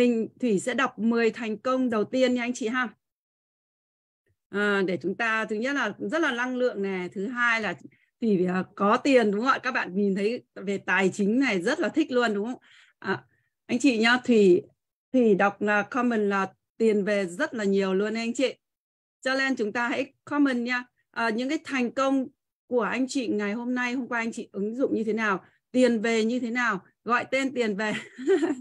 Mình Thủy sẽ đọc 10 thành công đầu tiên nha anh chị ha. À, để chúng ta thứ nhất là rất là năng lượng này, thứ hai là Thủy à, có tiền đúng không ạ? Các bạn nhìn thấy về tài chính này rất là thích luôn đúng không? À, anh chị nha Thủy Thủy đọc là comment là tiền về rất là nhiều luôn anh chị. Cho nên chúng ta hãy comment nha. À, những cái thành công của anh chị ngày hôm nay hôm qua anh chị ứng dụng như thế nào tiền về như thế nào gọi tên tiền về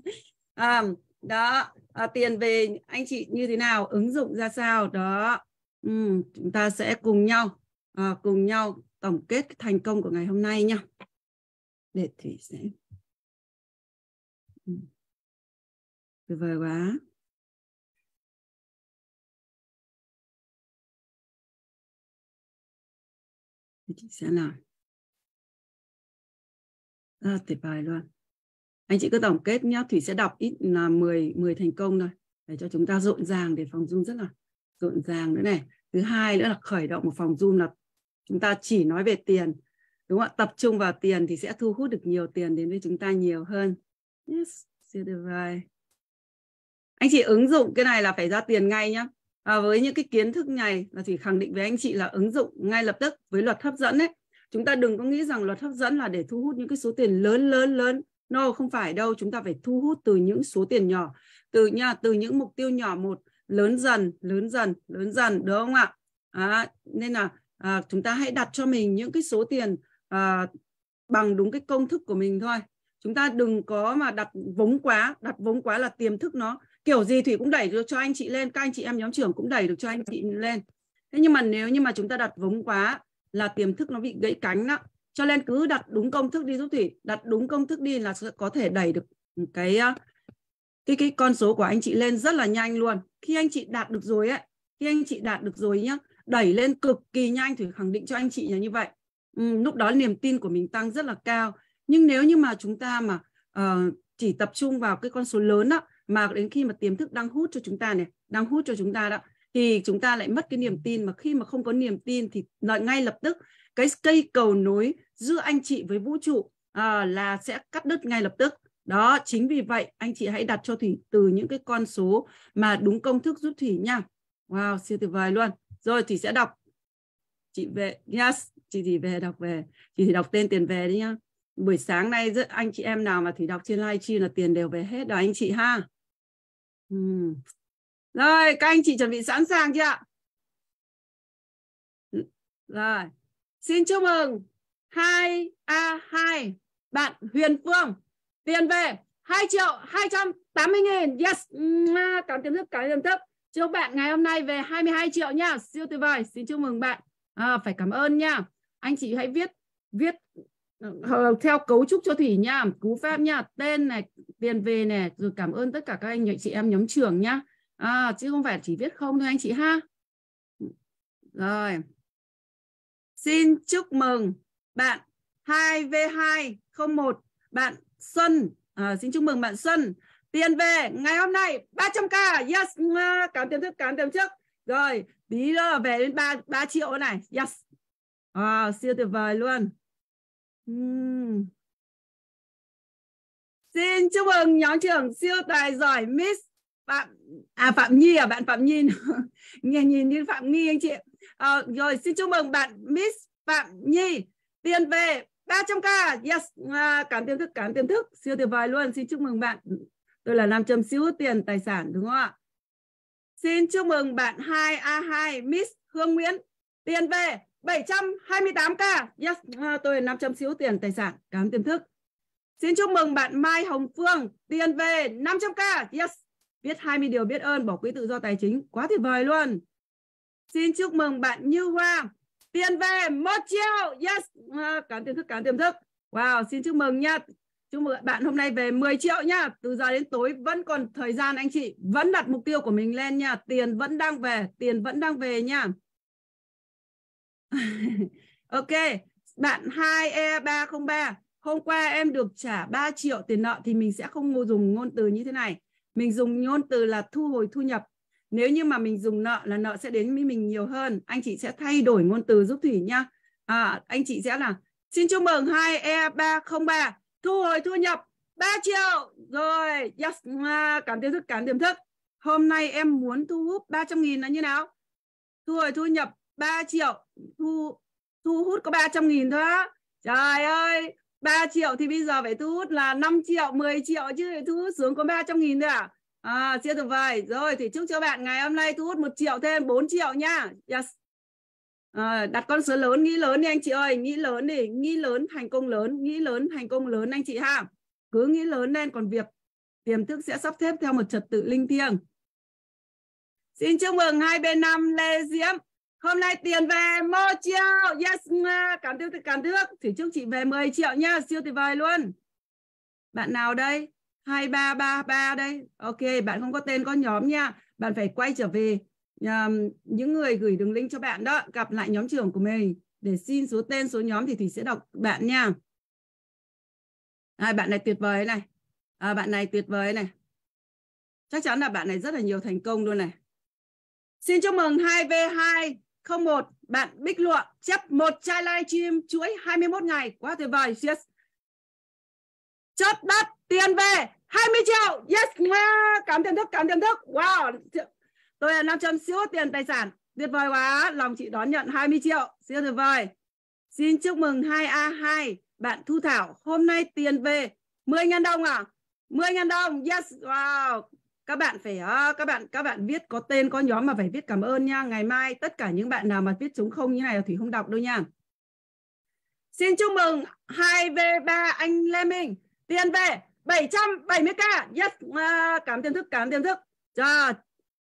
à, đó à, tiền về anh chị như thế nào ứng dụng ra sao đó ừ, chúng ta sẽ cùng nhau à, cùng nhau tổng kết thành công của ngày hôm nay nha để thủy sẽ ừ. tuyệt vời quá thì chị sẽ làm rất tuyệt vời luôn anh chị cứ tổng kết nhé thủy sẽ đọc ít là 10 10 thành công thôi để cho chúng ta rộn ràng để phòng zoom rất là rộn ràng nữa này thứ hai nữa là khởi động một phòng zoom là chúng ta chỉ nói về tiền đúng không ạ tập trung vào tiền thì sẽ thu hút được nhiều tiền đến với chúng ta nhiều hơn yes siêu tuyệt anh chị ứng dụng cái này là phải ra tiền ngay nhá à, với những cái kiến thức này là thủy khẳng định với anh chị là ứng dụng ngay lập tức với luật hấp dẫn đấy chúng ta đừng có nghĩ rằng luật hấp dẫn là để thu hút những cái số tiền lớn lớn lớn No, không phải đâu, chúng ta phải thu hút từ những số tiền nhỏ, từ nha từ những mục tiêu nhỏ một lớn dần, lớn dần, lớn dần đúng không ạ? À, nên là à, chúng ta hãy đặt cho mình những cái số tiền à, bằng đúng cái công thức của mình thôi. Chúng ta đừng có mà đặt vống quá, đặt vống quá là tiềm thức nó kiểu gì thủy cũng đẩy được cho anh chị lên, các anh chị em nhóm trưởng cũng đẩy được cho anh chị lên. Thế nhưng mà nếu như mà chúng ta đặt vống quá là tiềm thức nó bị gãy cánh đó cho nên cứ đặt đúng công thức đi giúp thủy đặt đúng công thức đi là có thể đẩy được cái ờ, cái cái con số của anh chị lên rất là nhanh luôn khi anh chị đạt được rồi ấy khi anh chị đạt được rồi nhá đẩy lên cực kỳ nhanh thủy khẳng định cho anh chị là như vậy ừ, lúc đó niềm tin của mình tăng rất là cao nhưng nếu như mà chúng ta mà uh, chỉ tập trung vào cái con số lớn đó mà đến khi mà tiềm thức đang hút cho chúng ta này đang hút cho chúng ta đó thì chúng ta lại mất cái niềm tin mà khi mà không có niềm tin thì ngay lập tức cái cây cầu nối giữa anh chị với vũ trụ à, là sẽ cắt đứt ngay lập tức đó chính vì vậy anh chị hãy đặt cho thủy từ những cái con số mà đúng công thức giúp thủy nha wow siêu tuyệt vời luôn rồi thủy sẽ đọc chị về yes chị thì về đọc về chị thì đọc tên tiền về đi nhá buổi sáng nay rất anh chị em nào mà thủy đọc trên live stream là tiền đều về hết đó anh chị ha uhm. rồi các anh chị chuẩn bị sẵn sàng chưa rồi Xin chúc mừng 2 A2 bạn Huyền Phương. Tiền về 2 triệu 280 nghìn. Yes. Cảm ơn thức, cảm ơn thức. Chúc bạn ngày hôm nay về 22 triệu nha. Siêu tuyệt vời. Xin chúc mừng bạn. À, phải cảm ơn nha. Anh chị hãy viết viết ờ, theo cấu trúc cho thủy nha cú pháp nha tên này tiền về nè rồi cảm ơn tất cả các anh chị em nhóm trưởng nha à, chứ không phải chỉ viết không thôi anh chị ha rồi Xin chúc mừng bạn 2V201 bạn Xuân. À, xin chúc mừng bạn Xuân. Tiền về ngày hôm nay 300k. Yes, cảm tiền trước, cảm tiền trước. Rồi, tí nữa về đến 3 3 triệu này. Yes. À, siêu tuyệt vời luôn. Uhm. Xin chúc mừng nhóm trưởng siêu tài giỏi Miss Phạm à Phạm Nhi à bạn Phạm Nhi. nghe nhìn như Phạm Nhi anh chị. À, rồi xin chúc mừng bạn Miss Phạm Nhi tiền về 300k yes à, cảm tiềm thức cảm tiềm thức siêu tuyệt vời luôn xin chúc mừng bạn tôi là nam châm siêu tiền tài sản đúng không ạ xin chúc mừng bạn 2A2 Miss Hương Nguyễn tiền về 728k yes à, tôi là nam châm siêu tiền tài sản cảm tiềm thức xin chúc mừng bạn Mai Hồng Phương tiền về 500k yes viết 20 điều biết ơn bỏ quỹ tự do tài chính quá tuyệt vời luôn Xin chúc mừng bạn Như Hoa. Tiền về một triệu. Yes. À, tiềm thức, cảm tiềm thức. Wow, xin chúc mừng nha Chúc mừng bạn hôm nay về 10 triệu nha. Từ giờ đến tối vẫn còn thời gian anh chị vẫn đặt mục tiêu của mình lên nha. Tiền vẫn đang về, tiền vẫn đang về nha. ok, bạn 2E303 Hôm qua em được trả 3 triệu tiền nợ thì mình sẽ không dùng ngôn từ như thế này. Mình dùng ngôn từ là thu hồi thu nhập nếu như mà mình dùng nợ là nợ sẽ đến với mình nhiều hơn anh chị sẽ thay đổi ngôn từ giúp thủy nhá à, anh chị sẽ là xin chúc mừng hai e ba không ba thu hồi thu nhập 3 triệu rồi yes cảm tiềm thức cảm tiềm thức hôm nay em muốn thu hút 300 nghìn là như nào thu hồi thu nhập 3 triệu thu thu hút có 300 nghìn thôi á trời ơi 3 triệu thì bây giờ phải thu hút là 5 triệu 10 triệu chứ thu hút xuống có 300 nghìn thôi à À, siêu tuyệt vời. Rồi, thì chúc cho bạn ngày hôm nay thu hút 1 triệu thêm 4 triệu nha. Yes. À, đặt con số lớn, nghĩ lớn đi anh chị ơi. Nghĩ lớn đi, nghĩ lớn, thành công lớn. Nghĩ lớn, thành công lớn anh chị ha. Cứ nghĩ lớn lên, còn việc tiềm thức sẽ sắp xếp theo một trật tự linh thiêng. Xin chúc mừng hai bên năm Lê Diễm. Hôm nay tiền về 1 triệu. Yes, cảm thức, cảm thức. Thì chúc chị về 10 triệu nha. Siêu tuyệt vời luôn. Bạn nào đây? 2333 đây. Ok, bạn không có tên có nhóm nha. Bạn phải quay trở về um, những người gửi đường link cho bạn đó, gặp lại nhóm trưởng của mình để xin số tên, số nhóm thì Thủy sẽ đọc bạn nha. À, bạn này tuyệt vời này. À, bạn này tuyệt vời này. Chắc chắn là bạn này rất là nhiều thành công luôn này. Xin chúc mừng 2V201 bạn Bích Lụa chấp một chai livestream chuỗi 21 ngày quá tuyệt vời. Yes. Chất đất tiền về 20 triệu yes cảm tiền thức cảm tiền thức wow tôi là 500 siêu tiền tài sản tuyệt vời quá lòng chị đón nhận 20 triệu siêu tuyệt vời xin chúc mừng 2A2 bạn Thu Thảo hôm nay tiền về 10 ngàn đồng à 10 ngàn đồng yes wow các bạn phải ờ, các bạn các bạn viết có tên có nhóm mà phải viết cảm ơn nha ngày mai tất cả những bạn nào mà viết chúng không như này thì không đọc đâu nha xin chúc mừng 2V3 anh Lê Minh tiền về 770k. Yes, cảm tiềm thức, cảm tiềm thức. Cho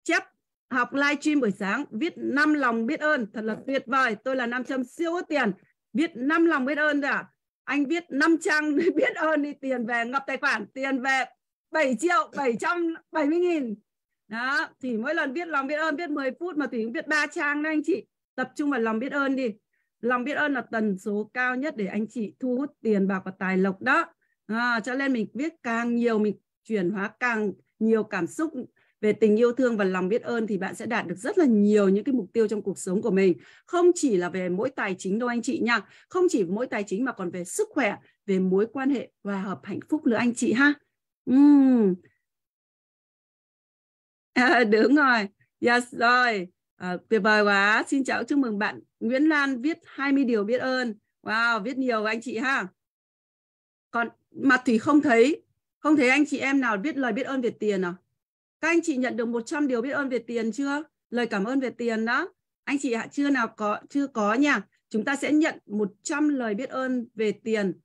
chép học live stream buổi sáng viết năm lòng biết ơn thật là tuyệt vời tôi là nam châm siêu tiền viết năm lòng biết ơn rồi à? anh viết 5 trang biết ơn đi tiền về ngập tài khoản tiền về 7 triệu 770 nghìn đó thì mỗi lần viết lòng biết ơn viết 10 phút mà Thủy cũng viết 3 trang đó anh chị tập trung vào lòng biết ơn đi lòng biết ơn là tần số cao nhất để anh chị thu hút tiền bạc và tài lộc đó à, cho nên mình viết càng nhiều mình chuyển hóa càng nhiều cảm xúc về tình yêu thương và lòng biết ơn thì bạn sẽ đạt được rất là nhiều những cái mục tiêu trong cuộc sống của mình không chỉ là về mỗi tài chính đâu anh chị nha không chỉ mỗi tài chính mà còn về sức khỏe về mối quan hệ hòa hợp hạnh phúc nữa anh chị ha uhm. à, đúng rồi yes rồi à, tuyệt vời quá xin chào chúc mừng bạn Nguyễn Lan viết 20 điều biết ơn wow viết nhiều anh chị ha còn mà Thủy không thấy, không thấy anh chị em nào biết lời biết ơn về tiền à? Các anh chị nhận được 100 điều biết ơn về tiền chưa? Lời cảm ơn về tiền đó. Anh chị chưa nào có chưa có nha. Chúng ta sẽ nhận 100 lời biết ơn về tiền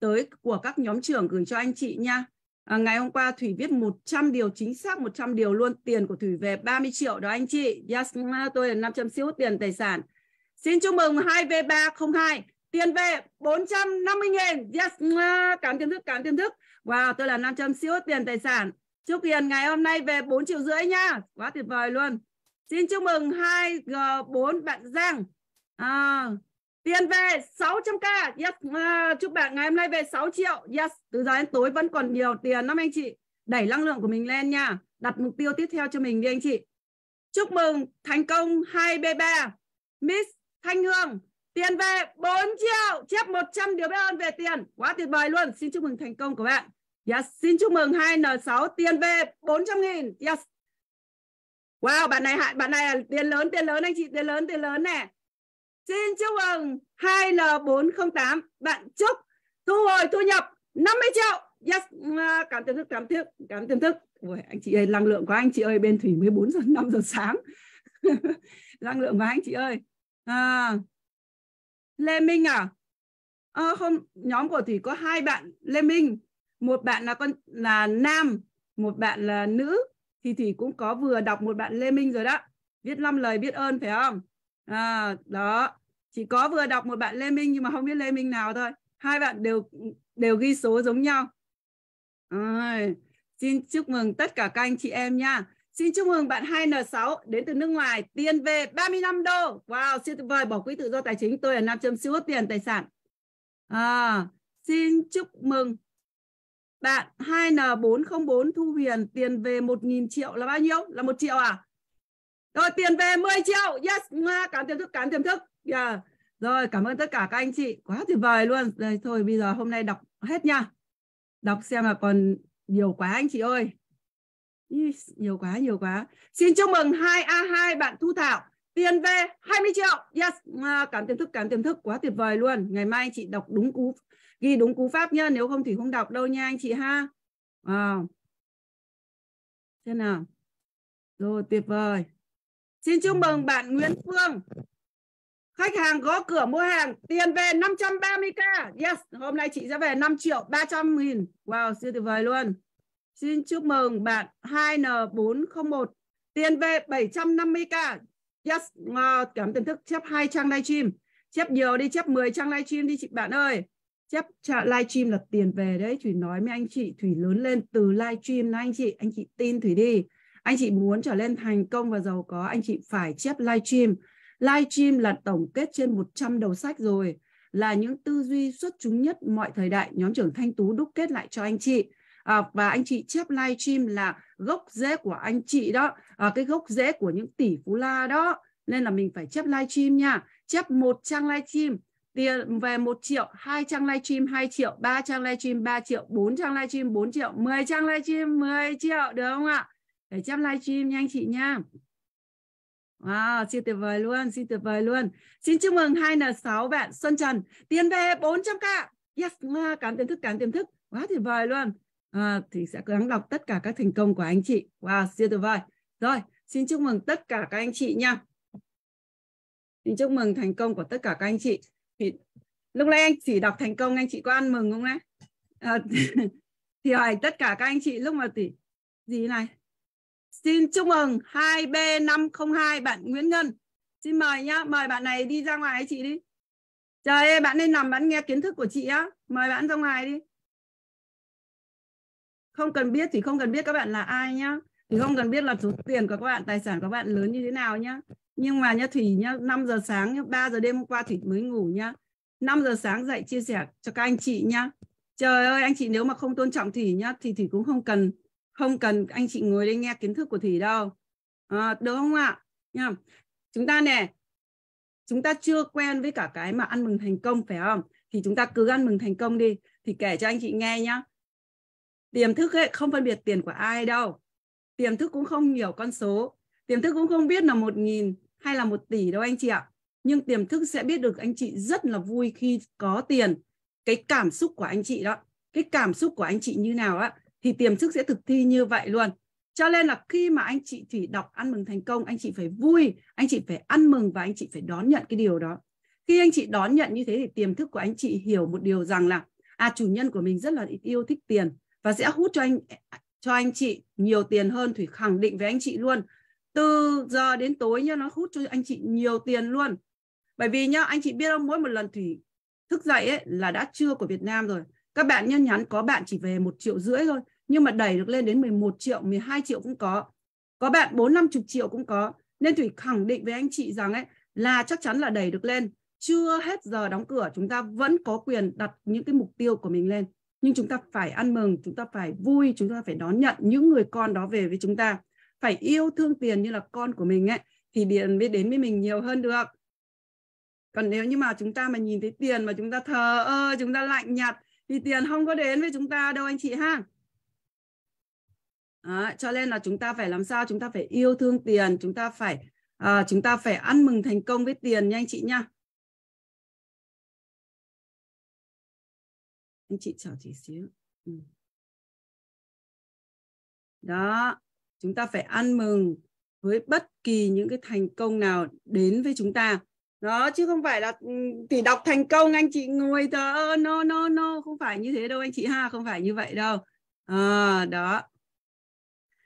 tới của các nhóm trưởng gửi cho anh chị nha. À, ngày hôm qua Thủy viết 100 điều chính xác 100 điều luôn tiền của Thủy về 30 triệu đó anh chị. Yes, tôi là 500 siêu tiền tài sản. Xin chúc mừng 2V302 tiền về 450 nghìn yes cảm tiềm thức cảm tiềm thức wow tôi là 500 siêu tiền tài sản chúc hiền ngày hôm nay về 4 triệu rưỡi nha quá tuyệt vời luôn xin chúc mừng 2G4 bạn Giang à, tiền về 600k yes chúc bạn ngày hôm nay về 6 triệu yes từ giờ đến tối vẫn còn nhiều tiền lắm anh chị đẩy năng lượng của mình lên nha đặt mục tiêu tiếp theo cho mình đi anh chị chúc mừng thành công 2B3 Miss Thanh Hương Tiền về 4 triệu, chép 100 điều biết ơn về tiền. Quá tuyệt vời luôn. Xin chúc mừng thành công của bạn. Yes, xin chúc mừng 2N6 tiền về 400 nghìn. Yes. Wow, bạn này bạn này là tiền lớn, tiền lớn anh chị, tiền lớn, tiền lớn nè. Xin chúc mừng 2N408. Bạn chúc thu hồi thu nhập 50 triệu. Yes, cảm tiềm thức, cảm thức, cảm tiềm thức. Ui, anh chị ơi, năng lượng của anh chị ơi, bên Thủy mới 4 giờ, 5 giờ sáng. năng lượng của anh chị ơi. À, Lê Minh à? à hôm nhóm của thủy có hai bạn Lê Minh, một bạn là con là nam, một bạn là nữ thì thủy cũng có vừa đọc một bạn Lê Minh rồi đó. Viết năm lời biết ơn phải không? À đó, chỉ có vừa đọc một bạn Lê Minh nhưng mà không biết Lê Minh nào thôi. Hai bạn đều đều ghi số giống nhau. À, xin chúc mừng tất cả các anh chị em nha. Xin chúc mừng bạn 2N6 đến từ nước ngoài, tiền về 35 đô. Wow, siêu tuyệt vời, bỏ quỹ tự do tài chính. Tôi ở Nam Châm siêu hút tiền tài sản. À, xin chúc mừng bạn 2N404 Thu Huyền tiền về 1.000 triệu là bao nhiêu? Là 1 triệu à? Rồi tiền về 10 triệu. Yes, cán tiềm thức, cán tiềm thức. Yeah. Rồi, cảm ơn tất cả các anh chị. Quá tuyệt vời luôn. Rồi, thôi bây giờ hôm nay đọc hết nha. Đọc xem là còn nhiều quá anh chị ơi nhiều quá nhiều quá xin chúc mừng hai a 2 bạn thu thảo tiền về 20 triệu yes cảm tiềm thức cảm tiềm thức quá tuyệt vời luôn ngày mai chị đọc đúng cú ghi đúng cú pháp nhá nếu không thì không đọc đâu nha anh chị ha wow thế nào rồi tuyệt vời xin chúc mừng bạn Nguyễn Phương khách hàng gõ cửa mua hàng tiền về 530k yes hôm nay chị sẽ về 5 triệu 300 nghìn wow siêu tuyệt vời luôn Xin chúc mừng bạn 2N401 tiền về 750k. Yes, uh, cảm tưởng thức chép hai trang livestream. Chép nhiều đi, chép 10 trang livestream đi chị bạn ơi. Chép livestream là tiền về đấy, Thủy nói với anh chị, Thủy lớn lên từ livestream đó anh chị, anh chị tin Thủy đi. Anh chị muốn trở lên thành công và giàu có, anh chị phải chép livestream. Livestream là tổng kết trên 100 đầu sách rồi, là những tư duy xuất chúng nhất mọi thời đại nhóm trưởng Thanh Tú đúc kết lại cho anh chị à, và anh chị chép live stream là gốc rễ của anh chị đó à, cái gốc rễ của những tỷ phú la đó nên là mình phải chép live stream nha chép một trang live stream tiền về 1 triệu, 2 trang live stream 2 triệu, 3 trang live stream 3 triệu, 4 trang live stream 4 triệu, 10 trang live stream 10 triệu được không ạ? Để live stream nha anh chị nha. Wow, xin tuyệt vời luôn, xin tuyệt vời luôn. Xin chúc mừng 2N6 bạn Xuân Trần, tiền về 400k. Yes, cảm tiềm thức, cảm tiềm thức. Quá tuyệt vời luôn à, thì sẽ cố gắng đọc tất cả các thành công của anh chị. Wow, siêu tuyệt vời. Rồi, xin chúc mừng tất cả các anh chị nha. Xin chúc mừng thành công của tất cả các anh chị. Thì lúc nãy anh chỉ đọc thành công anh chị có ăn mừng không đấy? À, thì hỏi tất cả các anh chị lúc mà tỷ gì này? Xin chúc mừng 2B502 bạn Nguyễn Ngân. Xin mời nhá, mời bạn này đi ra ngoài chị đi. Trời ơi, bạn nên nằm bạn nghe kiến thức của chị á. Mời bạn ra ngoài đi không cần biết thì không cần biết các bạn là ai nhá thì không cần biết là số tiền của các bạn tài sản của các bạn lớn như thế nào nhá nhưng mà nhá thủy nhá 5 giờ sáng nhá, 3 giờ đêm hôm qua thủy mới ngủ nhá 5 giờ sáng dậy chia sẻ cho các anh chị nhá trời ơi anh chị nếu mà không tôn trọng thủy nhá thì thủy cũng không cần không cần anh chị ngồi đây nghe kiến thức của thủy đâu à, được không ạ nhá chúng ta nè chúng ta chưa quen với cả cái mà ăn mừng thành công phải không thì chúng ta cứ ăn mừng thành công đi thì kể cho anh chị nghe nhá tiềm thức ấy không phân biệt tiền của ai đâu tiềm thức cũng không hiểu con số tiềm thức cũng không biết là một nghìn hay là một tỷ đâu anh chị ạ nhưng tiềm thức sẽ biết được anh chị rất là vui khi có tiền cái cảm xúc của anh chị đó cái cảm xúc của anh chị như nào á thì tiềm thức sẽ thực thi như vậy luôn cho nên là khi mà anh chị thủy đọc ăn mừng thành công anh chị phải vui anh chị phải ăn mừng và anh chị phải đón nhận cái điều đó khi anh chị đón nhận như thế thì tiềm thức của anh chị hiểu một điều rằng là à chủ nhân của mình rất là yêu thích tiền và sẽ hút cho anh cho anh chị nhiều tiền hơn thủy khẳng định với anh chị luôn từ giờ đến tối nhá nó hút cho anh chị nhiều tiền luôn bởi vì nhá anh chị biết không mỗi một lần thủy thức dậy ấy là đã trưa của Việt Nam rồi các bạn nhân nhắn có bạn chỉ về một triệu rưỡi thôi nhưng mà đẩy được lên đến 11 triệu 12 triệu cũng có có bạn bốn năm chục triệu cũng có nên thủy khẳng định với anh chị rằng ấy là chắc chắn là đẩy được lên chưa hết giờ đóng cửa chúng ta vẫn có quyền đặt những cái mục tiêu của mình lên nhưng chúng ta phải ăn mừng chúng ta phải vui chúng ta phải đón nhận những người con đó về với chúng ta phải yêu thương tiền như là con của mình ấy thì tiền mới đến với mình nhiều hơn được còn nếu như mà chúng ta mà nhìn thấy tiền mà chúng ta thờ ơ chúng ta lạnh nhạt thì tiền không có đến với chúng ta đâu anh chị ha à, cho nên là chúng ta phải làm sao chúng ta phải yêu thương tiền chúng ta phải à, chúng ta phải ăn mừng thành công với tiền nha anh chị nha anh chị chào chị xíu ừ. đó chúng ta phải ăn mừng với bất kỳ những cái thành công nào đến với chúng ta đó chứ không phải là ừ, thì đọc thành công anh chị ngồi tờ no no no không phải như thế đâu anh chị ha không phải như vậy đâu à, đó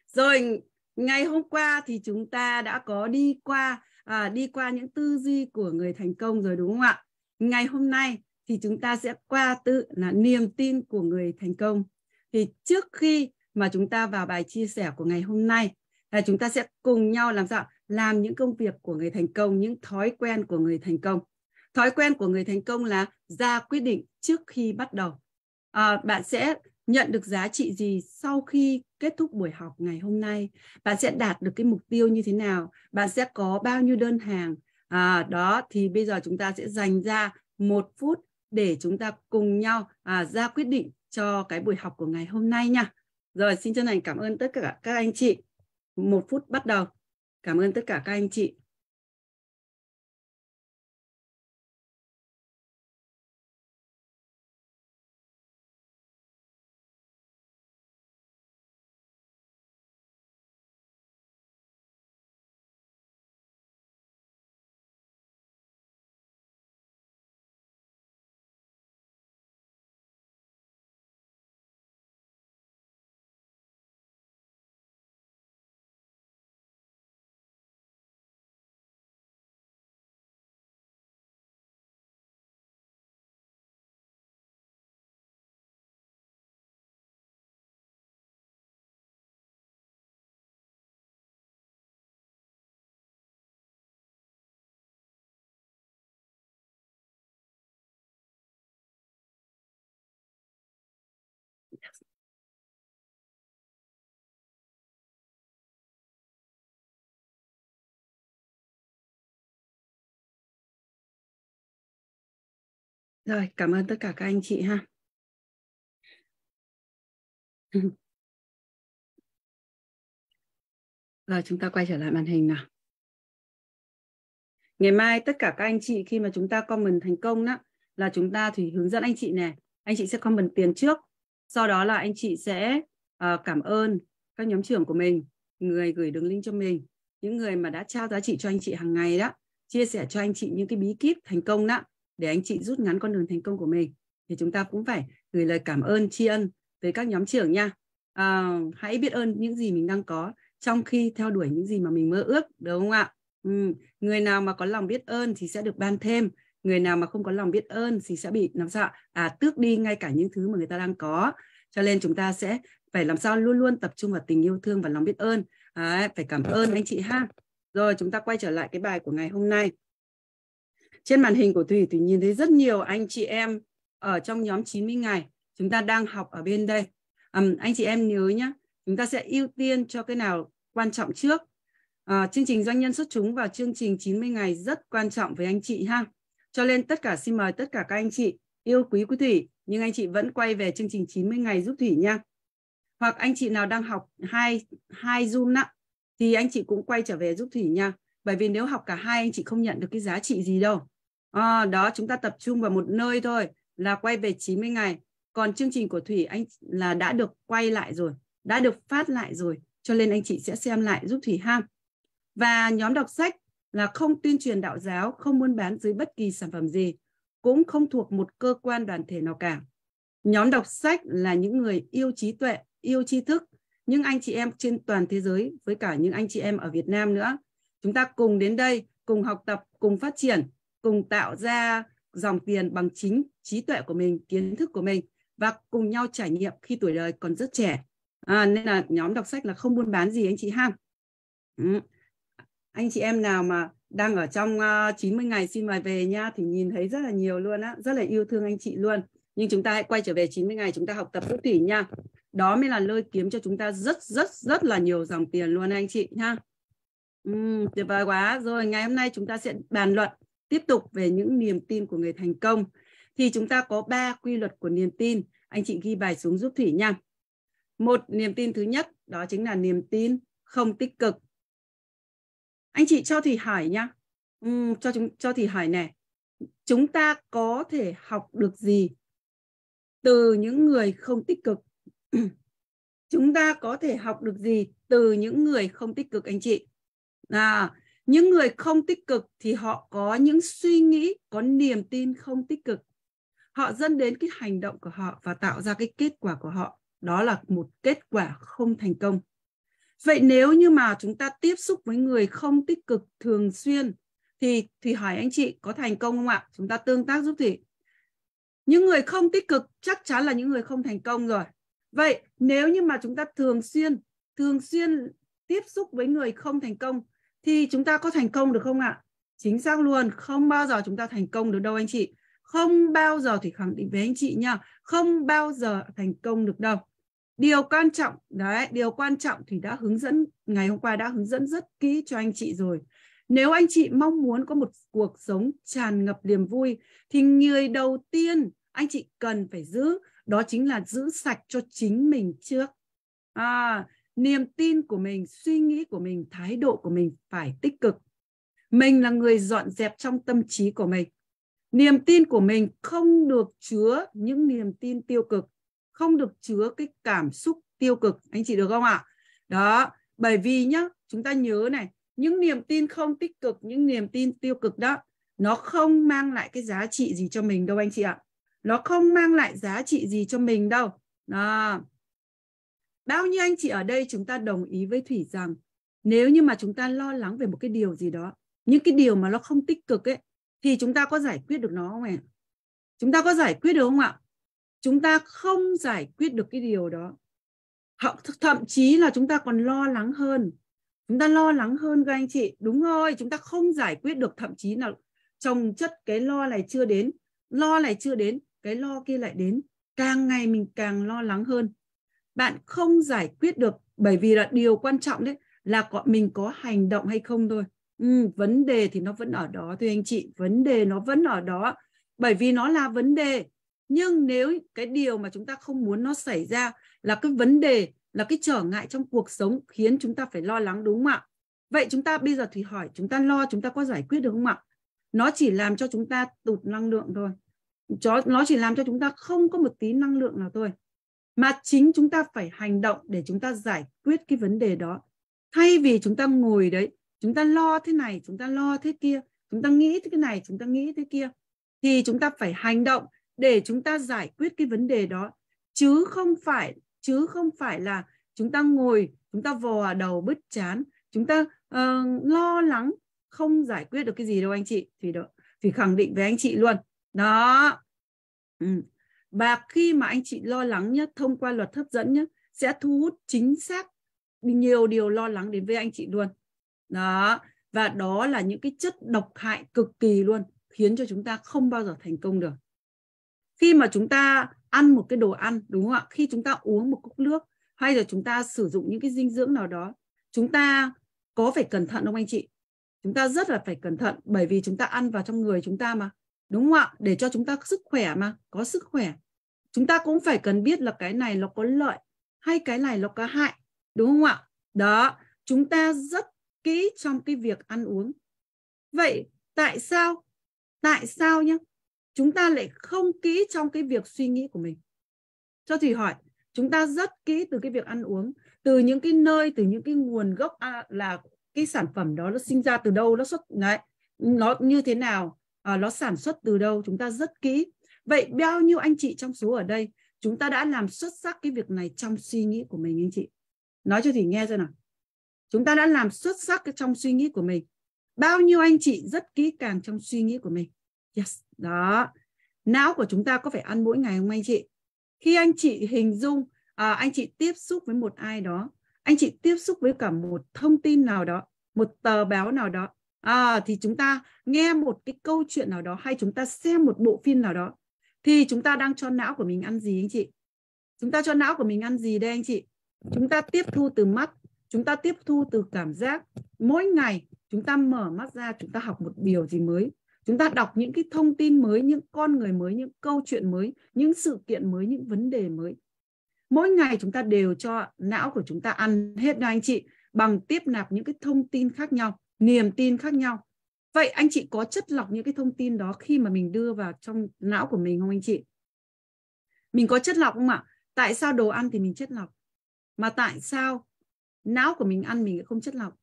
rồi ngày hôm qua thì chúng ta đã có đi qua à, đi qua những tư duy của người thành công rồi đúng không ạ ngày hôm nay thì chúng ta sẽ qua tự là niềm tin của người thành công thì trước khi mà chúng ta vào bài chia sẻ của ngày hôm nay là chúng ta sẽ cùng nhau làm sao làm những công việc của người thành công những thói quen của người thành công thói quen của người thành công là ra quyết định trước khi bắt đầu à, bạn sẽ nhận được giá trị gì sau khi kết thúc buổi học ngày hôm nay bạn sẽ đạt được cái mục tiêu như thế nào bạn sẽ có bao nhiêu đơn hàng à, đó thì bây giờ chúng ta sẽ dành ra một phút để chúng ta cùng nhau à, ra quyết định cho cái buổi học của ngày hôm nay nha. Rồi xin chân thành cảm ơn tất cả các anh chị. Một phút bắt đầu. Cảm ơn tất cả các anh chị. Rồi, cảm ơn tất cả các anh chị ha. Rồi chúng ta quay trở lại màn hình nào. Ngày mai tất cả các anh chị khi mà chúng ta comment thành công đó là chúng ta thì hướng dẫn anh chị nè, anh chị sẽ comment tiền trước, sau đó là anh chị sẽ uh, cảm ơn các nhóm trưởng của mình, người gửi đường link cho mình, những người mà đã trao giá trị cho anh chị hàng ngày đó, chia sẻ cho anh chị những cái bí kíp thành công đó để anh chị rút ngắn con đường thành công của mình thì chúng ta cũng phải gửi lời cảm ơn tri ân tới các nhóm trưởng nha à, hãy biết ơn những gì mình đang có trong khi theo đuổi những gì mà mình mơ ước đúng không ạ ừ. người nào mà có lòng biết ơn thì sẽ được ban thêm người nào mà không có lòng biết ơn thì sẽ bị làm sao à tước đi ngay cả những thứ mà người ta đang có cho nên chúng ta sẽ phải làm sao luôn luôn tập trung vào tình yêu thương và lòng biết ơn à, phải cảm ơn anh chị ha rồi chúng ta quay trở lại cái bài của ngày hôm nay trên màn hình của Thủy, Thủy nhìn thấy rất nhiều anh chị em ở trong nhóm 90 ngày chúng ta đang học ở bên đây. Um, anh chị em nhớ nhé, chúng ta sẽ ưu tiên cho cái nào quan trọng trước. À, chương trình doanh nhân xuất chúng và chương trình 90 ngày rất quan trọng với anh chị ha. Cho nên tất cả xin mời tất cả các anh chị yêu quý của Thủy nhưng anh chị vẫn quay về chương trình 90 ngày giúp Thủy nha. Hoặc anh chị nào đang học hai hai Zoom đó thì anh chị cũng quay trở về giúp Thủy nha. Bởi vì nếu học cả hai anh chị không nhận được cái giá trị gì đâu à, đó chúng ta tập trung vào một nơi thôi là quay về 90 ngày còn chương trình của Thủy anh là đã được quay lại rồi đã được phát lại rồi cho nên anh chị sẽ xem lại giúp Thủy Ham và nhóm đọc sách là không tuyên truyền đạo giáo không buôn bán dưới bất kỳ sản phẩm gì cũng không thuộc một cơ quan đoàn thể nào cả nhóm đọc sách là những người yêu trí tuệ yêu tri thức những anh chị em trên toàn thế giới với cả những anh chị em ở Việt Nam nữa chúng ta cùng đến đây cùng học tập cùng phát triển cùng tạo ra dòng tiền bằng chính trí tuệ của mình, kiến thức của mình và cùng nhau trải nghiệm khi tuổi đời còn rất trẻ. À, nên là nhóm đọc sách là không buôn bán gì anh chị ha. Ừ. Anh chị em nào mà đang ở trong uh, ờ, 90 ngày xin mời về nha thì nhìn thấy rất là nhiều luôn á, rất là yêu thương anh chị luôn. Nhưng chúng ta hãy quay trở về 90 ngày chúng ta học tập bút thủy nha. Đó mới là lơi kiếm cho chúng ta rất rất rất là nhiều dòng tiền luôn anh chị nha. Ừ, tuyệt vời quá. Rồi ngày hôm nay chúng ta sẽ bàn luận tiếp tục về những niềm tin của người thành công thì chúng ta có ba quy luật của niềm tin anh chị ghi bài xuống giúp thủy nha một niềm tin thứ nhất đó chính là niềm tin không tích cực anh chị cho thủy hỏi nha uhm, cho chúng cho thủy hỏi nè chúng ta có thể học được gì từ những người không tích cực chúng ta có thể học được gì từ những người không tích cực anh chị à những người không tích cực thì họ có những suy nghĩ có niềm tin không tích cực họ dẫn đến cái hành động của họ và tạo ra cái kết quả của họ đó là một kết quả không thành công vậy nếu như mà chúng ta tiếp xúc với người không tích cực thường xuyên thì thì hỏi anh chị có thành công không ạ chúng ta tương tác giúp thủy những người không tích cực chắc chắn là những người không thành công rồi vậy nếu như mà chúng ta thường xuyên thường xuyên tiếp xúc với người không thành công thì chúng ta có thành công được không ạ? Chính xác luôn, không bao giờ chúng ta thành công được đâu anh chị. Không bao giờ thì khẳng định với anh chị nha, không bao giờ thành công được đâu. Điều quan trọng, đấy, điều quan trọng thì đã hướng dẫn, ngày hôm qua đã hướng dẫn rất kỹ cho anh chị rồi. Nếu anh chị mong muốn có một cuộc sống tràn ngập niềm vui, thì người đầu tiên anh chị cần phải giữ, đó chính là giữ sạch cho chính mình trước. À, niềm tin của mình suy nghĩ của mình thái độ của mình phải tích cực mình là người dọn dẹp trong tâm trí của mình niềm tin của mình không được chứa những niềm tin tiêu cực không được chứa cái cảm xúc tiêu cực anh chị được không ạ đó bởi vì nhá chúng ta nhớ này những niềm tin không tích cực những niềm tin tiêu cực đó nó không mang lại cái giá trị gì cho mình đâu anh chị ạ nó không mang lại giá trị gì cho mình đâu đó Bao nhiêu anh chị ở đây chúng ta đồng ý với Thủy rằng nếu như mà chúng ta lo lắng về một cái điều gì đó, những cái điều mà nó không tích cực ấy thì chúng ta có giải quyết được nó không ạ? Chúng ta có giải quyết được không ạ? Chúng ta không giải quyết được cái điều đó. Thậm chí là chúng ta còn lo lắng hơn. Chúng ta lo lắng hơn các anh chị. Đúng rồi, chúng ta không giải quyết được thậm chí là trồng chất cái lo này chưa đến, lo này chưa đến, cái lo kia lại đến. Càng ngày mình càng lo lắng hơn bạn không giải quyết được bởi vì là điều quan trọng đấy là có, mình có hành động hay không thôi ừ, vấn đề thì nó vẫn ở đó thưa anh chị vấn đề nó vẫn ở đó bởi vì nó là vấn đề nhưng nếu cái điều mà chúng ta không muốn nó xảy ra là cái vấn đề là cái trở ngại trong cuộc sống khiến chúng ta phải lo lắng đúng không ạ vậy chúng ta bây giờ thì hỏi chúng ta lo chúng ta có giải quyết được không ạ nó chỉ làm cho chúng ta tụt năng lượng thôi nó chỉ làm cho chúng ta không có một tí năng lượng nào thôi mà chính chúng ta phải hành động để chúng ta giải quyết cái vấn đề đó thay vì chúng ta ngồi đấy chúng ta lo thế này chúng ta lo thế kia chúng ta nghĩ thế này chúng ta nghĩ thế kia thì chúng ta phải hành động để chúng ta giải quyết cái vấn đề đó chứ không phải chứ không phải là chúng ta ngồi chúng ta vò đầu bứt chán chúng ta uh, lo lắng không giải quyết được cái gì đâu anh chị thì đó thì khẳng định với anh chị luôn đó ừ và khi mà anh chị lo lắng nhé thông qua luật hấp dẫn nhé sẽ thu hút chính xác nhiều điều lo lắng đến với anh chị luôn đó và đó là những cái chất độc hại cực kỳ luôn khiến cho chúng ta không bao giờ thành công được khi mà chúng ta ăn một cái đồ ăn đúng không ạ khi chúng ta uống một cốc nước hay là chúng ta sử dụng những cái dinh dưỡng nào đó chúng ta có phải cẩn thận không anh chị chúng ta rất là phải cẩn thận bởi vì chúng ta ăn vào trong người chúng ta mà đúng không ạ để cho chúng ta sức khỏe mà có sức khỏe chúng ta cũng phải cần biết là cái này nó có lợi hay cái này nó có hại đúng không ạ đó chúng ta rất kỹ trong cái việc ăn uống vậy tại sao tại sao nhá chúng ta lại không kỹ trong cái việc suy nghĩ của mình cho thì hỏi chúng ta rất kỹ từ cái việc ăn uống từ những cái nơi từ những cái nguồn gốc à, là cái sản phẩm đó nó sinh ra từ đâu nó xuất đấy nó như thế nào à, nó sản xuất từ đâu chúng ta rất kỹ vậy bao nhiêu anh chị trong số ở đây chúng ta đã làm xuất sắc cái việc này trong suy nghĩ của mình anh chị nói cho thì nghe xem nào chúng ta đã làm xuất sắc trong suy nghĩ của mình bao nhiêu anh chị rất kỹ càng trong suy nghĩ của mình yes đó não của chúng ta có phải ăn mỗi ngày không anh chị khi anh chị hình dung à, anh chị tiếp xúc với một ai đó anh chị tiếp xúc với cả một thông tin nào đó một tờ báo nào đó à, thì chúng ta nghe một cái câu chuyện nào đó hay chúng ta xem một bộ phim nào đó thì chúng ta đang cho não của mình ăn gì anh chị chúng ta cho não của mình ăn gì đây anh chị chúng ta tiếp thu từ mắt chúng ta tiếp thu từ cảm giác mỗi ngày chúng ta mở mắt ra chúng ta học một điều gì mới chúng ta đọc những cái thông tin mới những con người mới những câu chuyện mới những sự kiện mới những vấn đề mới mỗi ngày chúng ta đều cho não của chúng ta ăn hết đó anh chị bằng tiếp nạp những cái thông tin khác nhau niềm tin khác nhau vậy anh chị có chất lọc những cái thông tin đó khi mà mình đưa vào trong não của mình không anh chị mình có chất lọc không ạ tại sao đồ ăn thì mình chất lọc mà tại sao não của mình ăn mình không chất lọc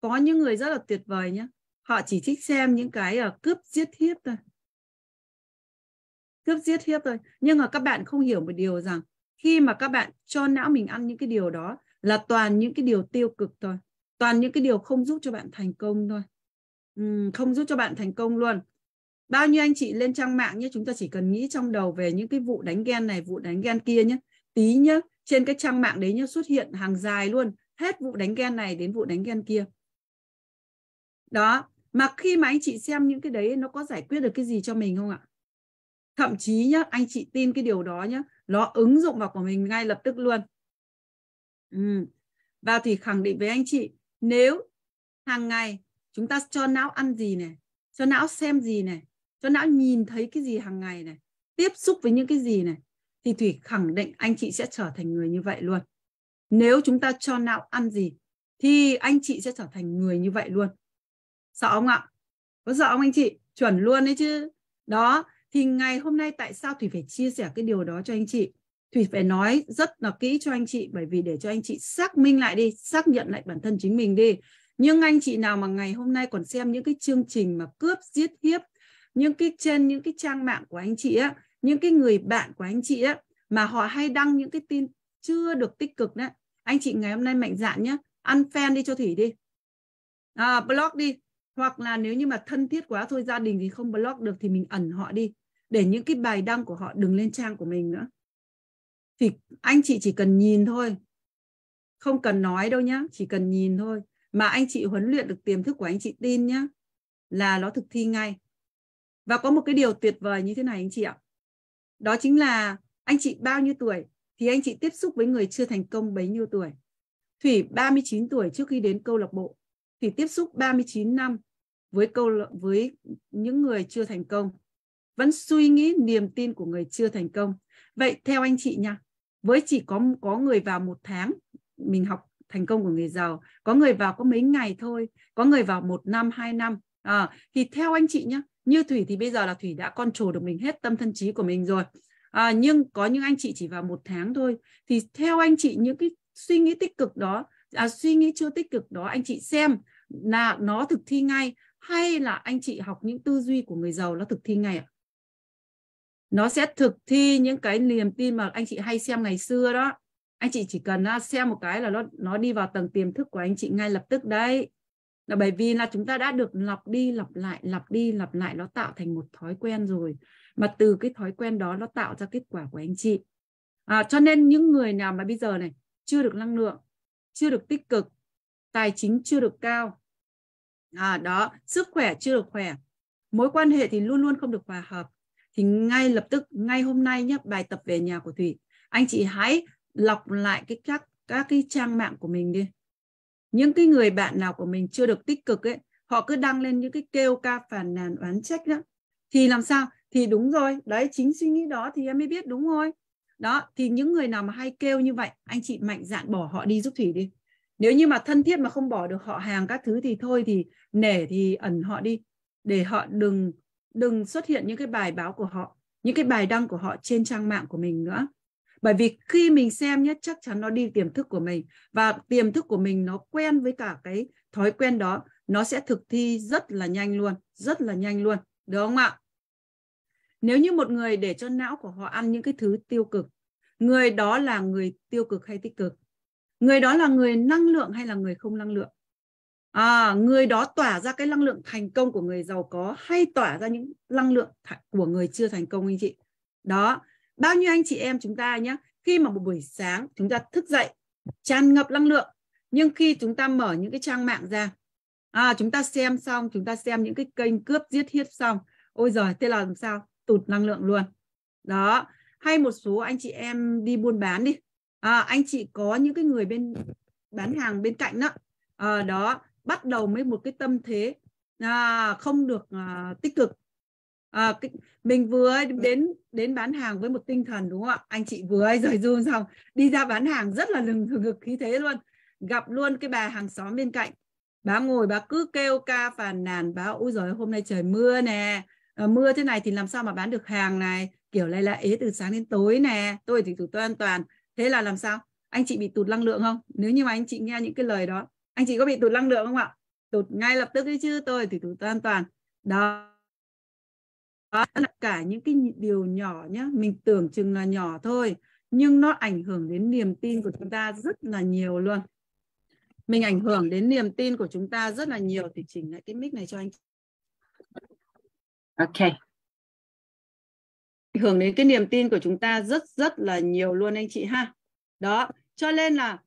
có những người rất là tuyệt vời nhé họ chỉ thích xem những cái uh, cướp giết hiếp thôi cướp giết hiếp thôi nhưng mà các bạn không hiểu một điều rằng khi mà các bạn cho não mình ăn những cái điều đó là toàn những cái điều tiêu cực thôi toàn những cái điều không giúp cho bạn thành công thôi ừ, không giúp cho bạn thành công luôn bao nhiêu anh chị lên trang mạng nhé chúng ta chỉ cần nghĩ trong đầu về những cái vụ đánh ghen này vụ đánh ghen kia nhé tí nhé trên cái trang mạng đấy nhé xuất hiện hàng dài luôn hết vụ đánh ghen này đến vụ đánh ghen kia đó mà khi mà anh chị xem những cái đấy nó có giải quyết được cái gì cho mình không ạ thậm chí nhá anh chị tin cái điều đó nhá nó ứng dụng vào của mình ngay lập tức luôn ừ. và thì khẳng định với anh chị nếu hàng ngày chúng ta cho não ăn gì này cho não xem gì này cho não nhìn thấy cái gì hàng ngày này tiếp xúc với những cái gì này thì thủy khẳng định anh chị sẽ trở thành người như vậy luôn nếu chúng ta cho não ăn gì thì anh chị sẽ trở thành người như vậy luôn sợ không ạ có sợ không anh chị chuẩn luôn đấy chứ đó thì ngày hôm nay tại sao thủy phải chia sẻ cái điều đó cho anh chị Thủy phải nói rất là kỹ cho anh chị bởi vì để cho anh chị xác minh lại đi, xác nhận lại bản thân chính mình đi. Nhưng anh chị nào mà ngày hôm nay còn xem những cái chương trình mà cướp giết hiếp, những cái trên những cái trang mạng của anh chị á, những cái người bạn của anh chị á mà họ hay đăng những cái tin chưa được tích cực đấy. Anh chị ngày hôm nay mạnh dạn nhé, ăn fan đi cho Thủy đi. À, block đi, hoặc là nếu như mà thân thiết quá thôi gia đình thì không block được thì mình ẩn họ đi để những cái bài đăng của họ đừng lên trang của mình nữa thì anh chị chỉ cần nhìn thôi không cần nói đâu nhá chỉ cần nhìn thôi mà anh chị huấn luyện được tiềm thức của anh chị tin nhá là nó thực thi ngay và có một cái điều tuyệt vời như thế này anh chị ạ đó chính là anh chị bao nhiêu tuổi thì anh chị tiếp xúc với người chưa thành công bấy nhiêu tuổi Thủy 39 tuổi trước khi đến câu lạc bộ thì tiếp xúc 39 năm với câu với những người chưa thành công vẫn suy nghĩ niềm tin của người chưa thành công vậy theo anh chị nha với chỉ có có người vào một tháng mình học thành công của người giàu có người vào có mấy ngày thôi có người vào một năm hai năm à, thì theo anh chị nhé như thủy thì bây giờ là thủy đã con trồ được mình hết tâm thân trí của mình rồi à, nhưng có những anh chị chỉ vào một tháng thôi thì theo anh chị những cái suy nghĩ tích cực đó à, suy nghĩ chưa tích cực đó anh chị xem là nó thực thi ngay hay là anh chị học những tư duy của người giàu nó thực thi ngay ạ à? nó sẽ thực thi những cái niềm tin mà anh chị hay xem ngày xưa đó anh chị chỉ cần à, xem một cái là nó nó đi vào tầng tiềm thức của anh chị ngay lập tức đấy là bởi vì là chúng ta đã được lặp đi lặp lại lặp đi lặp lại nó tạo thành một thói quen rồi mà từ cái thói quen đó nó tạo ra kết quả của anh chị à, cho nên những người nào mà bây giờ này chưa được năng lượng chưa được tích cực tài chính chưa được cao à, đó sức khỏe chưa được khỏe mối quan hệ thì luôn luôn không được hòa hợp thì ngay lập tức ngay hôm nay nhé bài tập về nhà của thủy anh chị hãy lọc lại cái các các cái trang mạng của mình đi những cái người bạn nào của mình chưa được tích cực ấy họ cứ đăng lên những cái kêu ca phản nàn oán trách đó thì làm sao thì đúng rồi đấy chính suy nghĩ đó thì em mới biết đúng rồi đó thì những người nào mà hay kêu như vậy anh chị mạnh dạn bỏ họ đi giúp thủy đi nếu như mà thân thiết mà không bỏ được họ hàng các thứ thì thôi thì nể thì ẩn họ đi để họ đừng đừng xuất hiện những cái bài báo của họ những cái bài đăng của họ trên trang mạng của mình nữa bởi vì khi mình xem nhé chắc chắn nó đi tiềm thức của mình và tiềm thức của mình nó quen với cả cái thói quen đó nó sẽ thực thi rất là nhanh luôn rất là nhanh luôn được không ạ nếu như một người để cho não của họ ăn những cái thứ tiêu cực người đó là người tiêu cực hay tích cực người đó là người năng lượng hay là người không năng lượng à, người đó tỏa ra cái năng lượng thành công của người giàu có hay tỏa ra những năng lượng của người chưa thành công anh chị đó bao nhiêu anh chị em chúng ta nhé khi mà một buổi sáng chúng ta thức dậy tràn ngập năng lượng nhưng khi chúng ta mở những cái trang mạng ra à, chúng ta xem xong chúng ta xem những cái kênh cướp giết hiếp xong ôi giời thế là làm sao tụt năng lượng luôn đó hay một số anh chị em đi buôn bán đi à, anh chị có những cái người bên bán hàng bên cạnh đó à, đó bắt đầu mới một cái tâm thế à, không được à, tích cực à, cái, mình vừa đến đến bán hàng với một tinh thần đúng không ạ anh chị vừa ấy rời run xong đi ra bán hàng rất là lừng hừng khí thế luôn gặp luôn cái bà hàng xóm bên cạnh bà ngồi bà cứ kêu ca phàn nàn bà ôi rồi hôm nay trời mưa nè à, mưa thế này thì làm sao mà bán được hàng này kiểu này là ế từ sáng đến tối nè tôi thì tụt toàn toàn thế là làm sao anh chị bị tụt năng lượng không nếu như mà anh chị nghe những cái lời đó anh chị có bị tụt năng lượng không ạ tụt ngay lập tức đi chứ tôi thì tụt an toàn đó đó là cả những cái điều nhỏ nhé mình tưởng chừng là nhỏ thôi nhưng nó ảnh hưởng đến niềm tin của chúng ta rất là nhiều luôn mình ảnh hưởng đến niềm tin của chúng ta rất là nhiều thì chỉnh lại cái mic này cho anh ok ảnh hưởng đến cái niềm tin của chúng ta rất rất là nhiều luôn anh chị ha đó cho nên là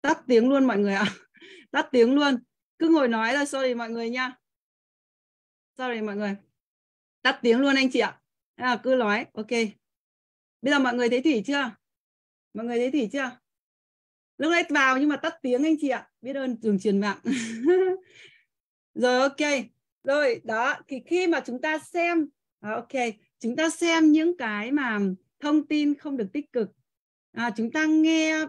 tắt tiếng luôn mọi người ạ tắt tiếng luôn cứ ngồi nói là sorry mọi người nha sorry mọi người tắt tiếng luôn anh chị ạ à, cứ nói ok bây giờ mọi người thấy thủy chưa mọi người thấy thủy chưa lúc nãy vào nhưng mà tắt tiếng anh chị ạ biết ơn đường truyền mạng rồi ok rồi đó thì khi mà chúng ta xem à, ok chúng ta xem những cái mà thông tin không được tích cực à, chúng ta nghe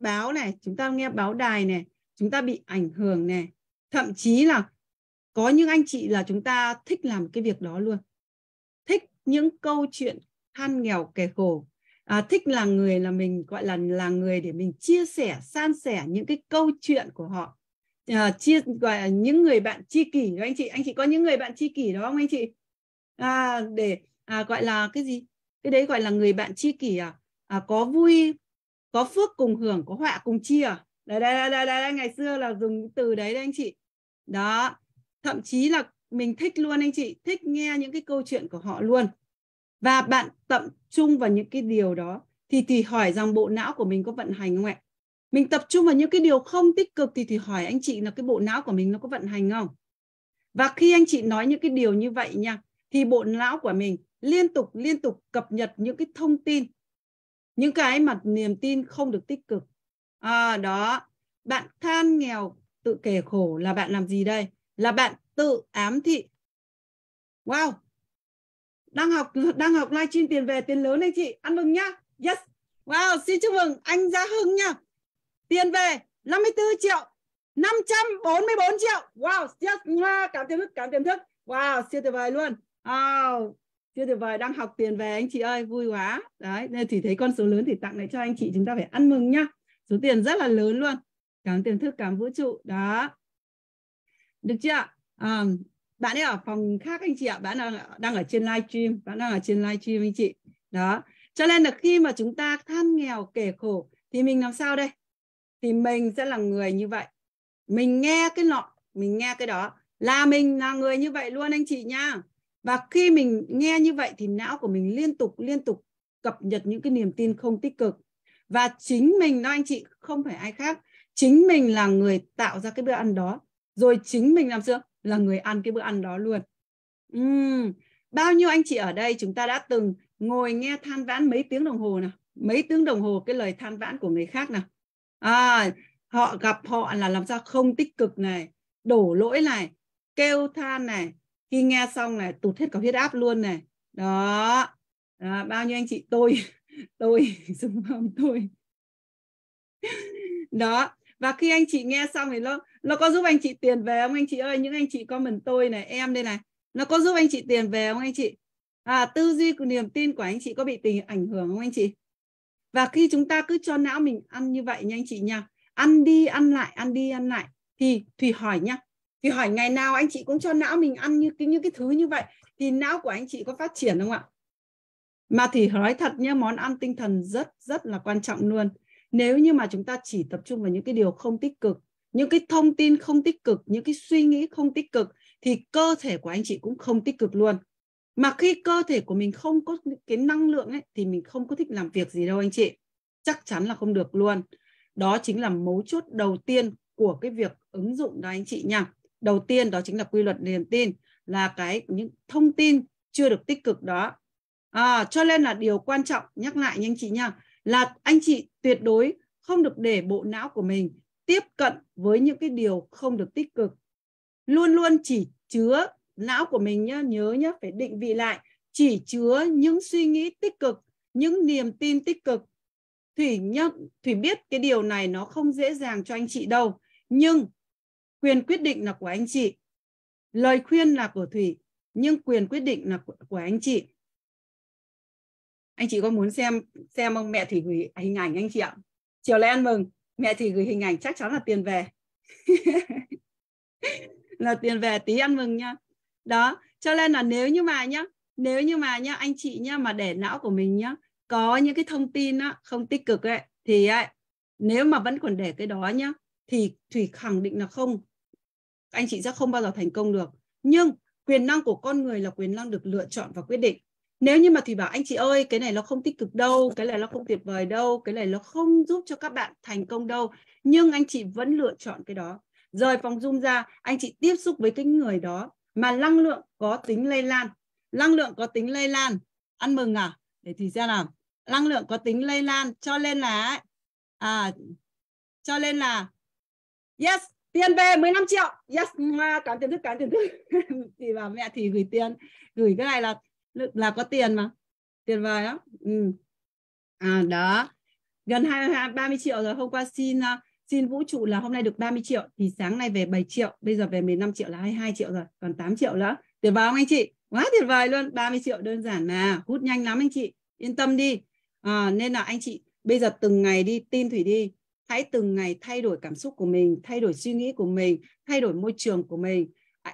báo này chúng ta nghe báo đài này chúng ta bị ảnh hưởng này thậm chí là có những anh chị là chúng ta thích làm cái việc đó luôn thích những câu chuyện than nghèo kẻ khổ à, thích là người là mình gọi là là người để mình chia sẻ san sẻ những cái câu chuyện của họ à, chia gọi là những người bạn tri kỷ đó anh chị anh chị có những người bạn tri kỷ đó không anh chị à, để à, gọi là cái gì cái đấy gọi là người bạn tri kỷ à, à có vui có phước cùng hưởng có họa cùng chia Đây đây đây đây đây ngày xưa là dùng từ đấy đấy anh chị đó thậm chí là mình thích luôn anh chị thích nghe những cái câu chuyện của họ luôn và bạn tập trung vào những cái điều đó thì thì hỏi rằng bộ não của mình có vận hành không ạ mình tập trung vào những cái điều không tích cực thì thì hỏi anh chị là cái bộ não của mình nó có vận hành không và khi anh chị nói những cái điều như vậy nha thì bộ não của mình liên tục liên tục cập nhật những cái thông tin những cái mặt niềm tin không được tích cực à, đó bạn than nghèo tự kể khổ là bạn làm gì đây là bạn tự ám thị wow đang học đang học live stream tiền về tiền lớn anh chị ăn mừng nhá yes wow xin chúc mừng anh gia hưng nha tiền về 54 triệu 544 triệu wow yes. cảm tiềm thức cảm tiềm thức wow siêu tuyệt vời luôn wow chưa tuyệt vời đang học tiền về anh chị ơi vui quá đấy nên thì thấy con số lớn thì tặng lại cho anh chị chúng ta phải ăn mừng nhá số tiền rất là lớn luôn cảm tiềm thức cảm vũ trụ đó được chưa à, bạn ấy ở phòng khác anh chị ạ bạn đang đang ở trên live stream bạn đang ở trên live stream anh chị đó cho nên là khi mà chúng ta than nghèo kể khổ thì mình làm sao đây thì mình sẽ là người như vậy mình nghe cái nọ mình nghe cái đó là mình là người như vậy luôn anh chị nha và khi mình nghe như vậy thì não của mình liên tục liên tục cập nhật những cái niềm tin không tích cực và chính mình nói anh chị không phải ai khác chính mình là người tạo ra cái bữa ăn đó rồi chính mình làm sao là người ăn cái bữa ăn đó luôn uhm, bao nhiêu anh chị ở đây chúng ta đã từng ngồi nghe than vãn mấy tiếng đồng hồ nào mấy tiếng đồng hồ cái lời than vãn của người khác nào à, họ gặp họ là làm sao không tích cực này đổ lỗi này kêu than này khi nghe xong này tụt hết cả huyết áp luôn này đó à, bao nhiêu anh chị tôi tôi xung phong tôi đó và khi anh chị nghe xong thì nó nó có giúp anh chị tiền về không anh chị ơi những anh chị comment tôi này em đây này nó có giúp anh chị tiền về không anh chị à, tư duy của niềm tin của anh chị có bị tình ảnh hưởng không anh chị và khi chúng ta cứ cho não mình ăn như vậy nha anh chị nha ăn đi ăn lại ăn đi ăn lại thì thùy hỏi nhá thì hỏi ngày nào anh chị cũng cho não mình ăn như cái như cái thứ như vậy thì não của anh chị có phát triển không ạ mà thì nói thật nhé món ăn tinh thần rất rất là quan trọng luôn nếu như mà chúng ta chỉ tập trung vào những cái điều không tích cực những cái thông tin không tích cực những cái suy nghĩ không tích cực thì cơ thể của anh chị cũng không tích cực luôn mà khi cơ thể của mình không có cái năng lượng ấy thì mình không có thích làm việc gì đâu anh chị chắc chắn là không được luôn đó chính là mấu chốt đầu tiên của cái việc ứng dụng đó anh chị nha đầu tiên đó chính là quy luật niềm tin là cái những thông tin chưa được tích cực đó à, cho nên là điều quan trọng nhắc lại nha anh chị nha là anh chị tuyệt đối không được để bộ não của mình tiếp cận với những cái điều không được tích cực luôn luôn chỉ chứa não của mình nhá nhớ nhá phải định vị lại chỉ chứa những suy nghĩ tích cực những niềm tin tích cực thủy nhá thủy biết cái điều này nó không dễ dàng cho anh chị đâu nhưng quyền quyết định là của anh chị lời khuyên là của thủy nhưng quyền quyết định là của, của anh chị anh chị có muốn xem xem ông mẹ thủy gửi hình ảnh anh chị ạ chiều nay mừng mẹ thủy gửi hình ảnh chắc chắn là tiền về là tiền về tí ăn mừng nhá đó cho nên là nếu như mà nhá nếu như mà nhá anh chị nhá mà để não của mình nhá có những cái thông tin á, không tích cực ấy thì ấy, nếu mà vẫn còn để cái đó nhá thì thủy khẳng định là không anh chị sẽ không bao giờ thành công được nhưng quyền năng của con người là quyền năng được lựa chọn và quyết định nếu như mà thủy bảo anh chị ơi cái này nó không tích cực đâu cái này nó không tuyệt vời đâu cái này nó không giúp cho các bạn thành công đâu nhưng anh chị vẫn lựa chọn cái đó rời phòng zoom ra anh chị tiếp xúc với cái người đó mà năng lượng có tính lây lan năng lượng có tính lây lan ăn mừng à để thì ra làm năng lượng có tính lây lan cho nên là à, cho nên là yes tiền về 15 triệu yes mà tiền thức toán tiền thức thì bảo mẹ thì gửi tiền gửi cái này là là có tiền mà tiền về đó ừ. à đó gần 20, 30 triệu rồi hôm qua xin à, xin vũ trụ là hôm nay được 30 triệu thì sáng nay về 7 triệu bây giờ về 15 triệu là 22 triệu rồi còn 8 triệu nữa tuyệt vời không anh chị quá tuyệt vời luôn 30 triệu đơn giản mà hút nhanh lắm anh chị yên tâm đi à, nên là anh chị bây giờ từng ngày đi tin thủy đi hãy từng ngày thay đổi cảm xúc của mình thay đổi suy nghĩ của mình thay đổi môi trường của mình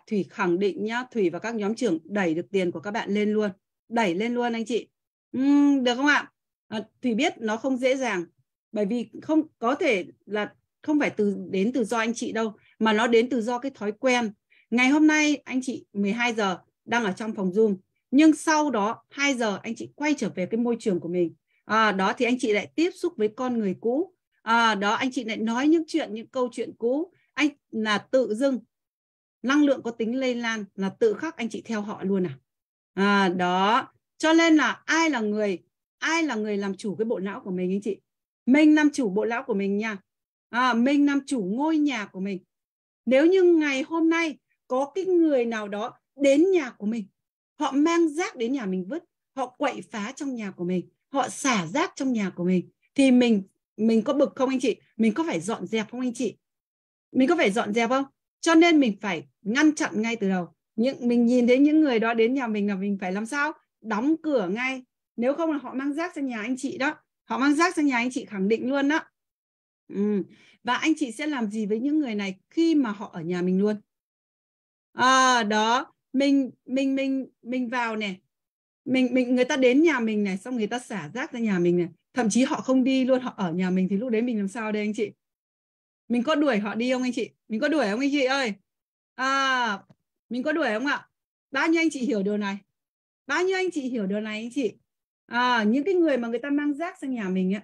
thủy khẳng định nhá thủy và các nhóm trưởng đẩy được tiền của các bạn lên luôn đẩy lên luôn anh chị uhm, được không ạ à, thủy biết nó không dễ dàng bởi vì không có thể là không phải từ đến từ do anh chị đâu mà nó đến từ do cái thói quen ngày hôm nay anh chị 12 giờ đang ở trong phòng zoom nhưng sau đó 2 giờ anh chị quay trở về cái môi trường của mình à, đó thì anh chị lại tiếp xúc với con người cũ à, đó anh chị lại nói những chuyện những câu chuyện cũ anh là tự dưng năng lượng có tính lây lan là tự khắc anh chị theo họ luôn à, à đó cho nên là ai là người ai là người làm chủ cái bộ não của mình anh chị mình làm chủ bộ não của mình nha à, mình làm chủ ngôi nhà của mình nếu như ngày hôm nay có cái người nào đó đến nhà của mình họ mang rác đến nhà mình vứt họ quậy phá trong nhà của mình họ xả rác trong nhà của mình thì mình mình có bực không anh chị mình có phải dọn dẹp không anh chị mình có phải dọn dẹp không cho nên mình phải ngăn chặn ngay từ đầu những mình nhìn thấy những người đó đến nhà mình là mình phải làm sao đóng cửa ngay nếu không là họ mang rác sang nhà anh chị đó họ mang rác sang nhà anh chị khẳng định luôn đó ừ. và anh chị sẽ làm gì với những người này khi mà họ ở nhà mình luôn à, đó mình mình mình mình vào này mình mình người ta đến nhà mình này xong người ta xả rác ra nhà mình này thậm chí họ không đi luôn họ ở nhà mình thì lúc đấy mình làm sao đây anh chị mình có đuổi họ đi không anh chị mình có đuổi không anh chị ơi à mình có đuổi không ạ bao nhiêu anh chị hiểu điều này bao nhiêu anh chị hiểu điều này anh chị à những cái người mà người ta mang rác sang nhà mình ấy,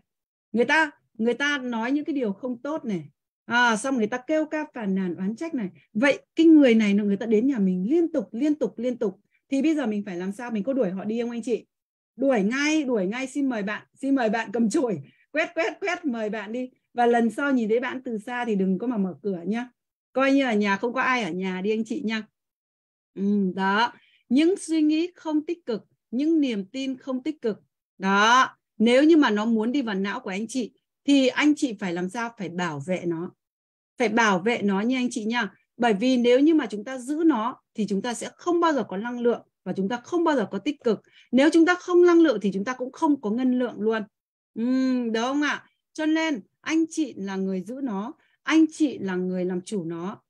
người ta người ta nói những cái điều không tốt này à, xong người ta kêu ca phản nàn oán trách này vậy cái người này là người ta đến nhà mình liên tục liên tục liên tục thì bây giờ mình phải làm sao mình có đuổi họ đi không anh chị đuổi ngay đuổi ngay xin mời bạn xin mời bạn cầm chổi quét quét quét mời bạn đi và lần sau nhìn thấy bạn từ xa thì đừng có mà mở cửa nhá coi như ở nhà không có ai ở nhà đi anh chị nha ừ, đó những suy nghĩ không tích cực những niềm tin không tích cực đó nếu như mà nó muốn đi vào não của anh chị thì anh chị phải làm sao phải bảo vệ nó phải bảo vệ nó nha anh chị nha bởi vì nếu như mà chúng ta giữ nó thì chúng ta sẽ không bao giờ có năng lượng và chúng ta không bao giờ có tích cực nếu chúng ta không năng lượng thì chúng ta cũng không có ngân lượng luôn uhm, đúng không ạ cho nên anh chị là người giữ nó anh chị là người làm chủ nó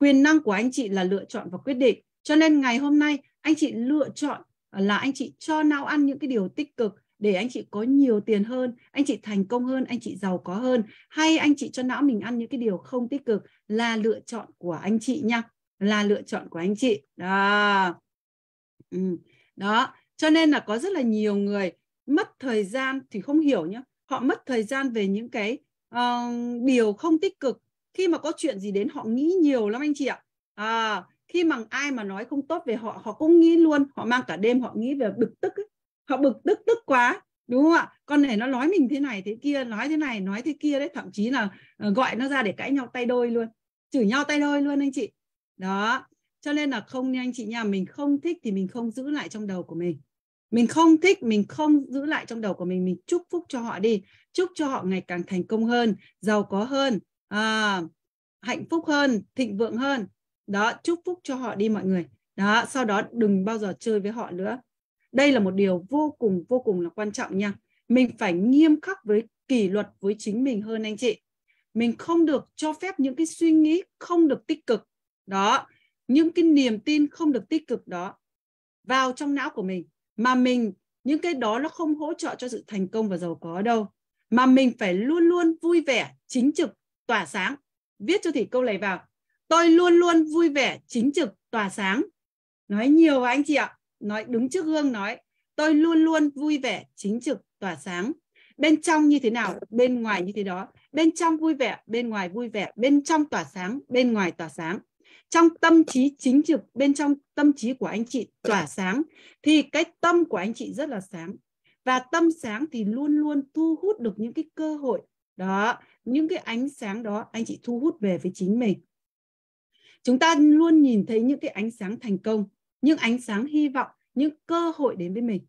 quyền năng của anh chị là lựa chọn và quyết định cho nên ngày hôm nay anh chị lựa chọn là anh chị cho não ăn những cái điều tích cực để anh chị có nhiều tiền hơn, anh chị thành công hơn, anh chị giàu có hơn hay anh chị cho não mình ăn những cái điều không tích cực là lựa chọn của anh chị nha, là lựa chọn của anh chị. Đó ừ. đó cho nên là có rất là nhiều người mất thời gian thì không hiểu nhá họ mất thời gian về những cái uh, điều không tích cực khi mà có chuyện gì đến họ nghĩ nhiều lắm anh chị ạ à, khi mà ai mà nói không tốt về họ họ cũng nghĩ luôn họ mang cả đêm họ nghĩ về bực tức ấy. họ bực tức tức quá đúng không ạ con này nó nói mình thế này thế kia nói thế này nói thế kia đấy thậm chí là ờ, gọi nó ra để cãi nhau tay đôi luôn chửi nhau tay đôi luôn anh chị đó cho nên là không như anh chị nha mình không thích thì mình không giữ lại trong đầu của mình mình không thích mình không giữ lại trong đầu của mình mình chúc phúc cho họ đi chúc cho họ ngày càng thành công hơn giàu có hơn à, hạnh phúc hơn thịnh vượng hơn đó chúc phúc cho họ đi mọi người đó sau đó đừng bao giờ chơi với họ nữa đây là một điều vô cùng vô cùng là quan trọng nha mình phải nghiêm khắc với kỷ luật với chính mình hơn anh chị mình không được cho phép những cái suy nghĩ không được tích cực đó những cái niềm tin không được tích cực đó vào trong não của mình mà mình những cái đó nó không hỗ trợ cho sự thành công và giàu có đâu mà mình phải luôn luôn vui vẻ chính trực tỏa sáng viết cho thủy câu này vào tôi luôn luôn vui vẻ chính trực tỏa sáng nói nhiều và anh chị ạ nói đứng trước gương nói tôi luôn luôn vui vẻ chính trực tỏa sáng bên trong như thế nào bên ngoài như thế đó bên trong vui vẻ bên ngoài vui vẻ bên trong tỏa sáng bên ngoài tỏa sáng trong tâm trí chính trực bên trong tâm trí của anh chị tỏa sáng thì cái tâm của anh chị rất là sáng và tâm sáng thì luôn luôn thu hút được những cái cơ hội đó những cái ánh sáng đó anh chị thu hút về với chính mình chúng ta luôn nhìn thấy những cái ánh sáng thành công những ánh sáng hy vọng những cơ hội đến với mình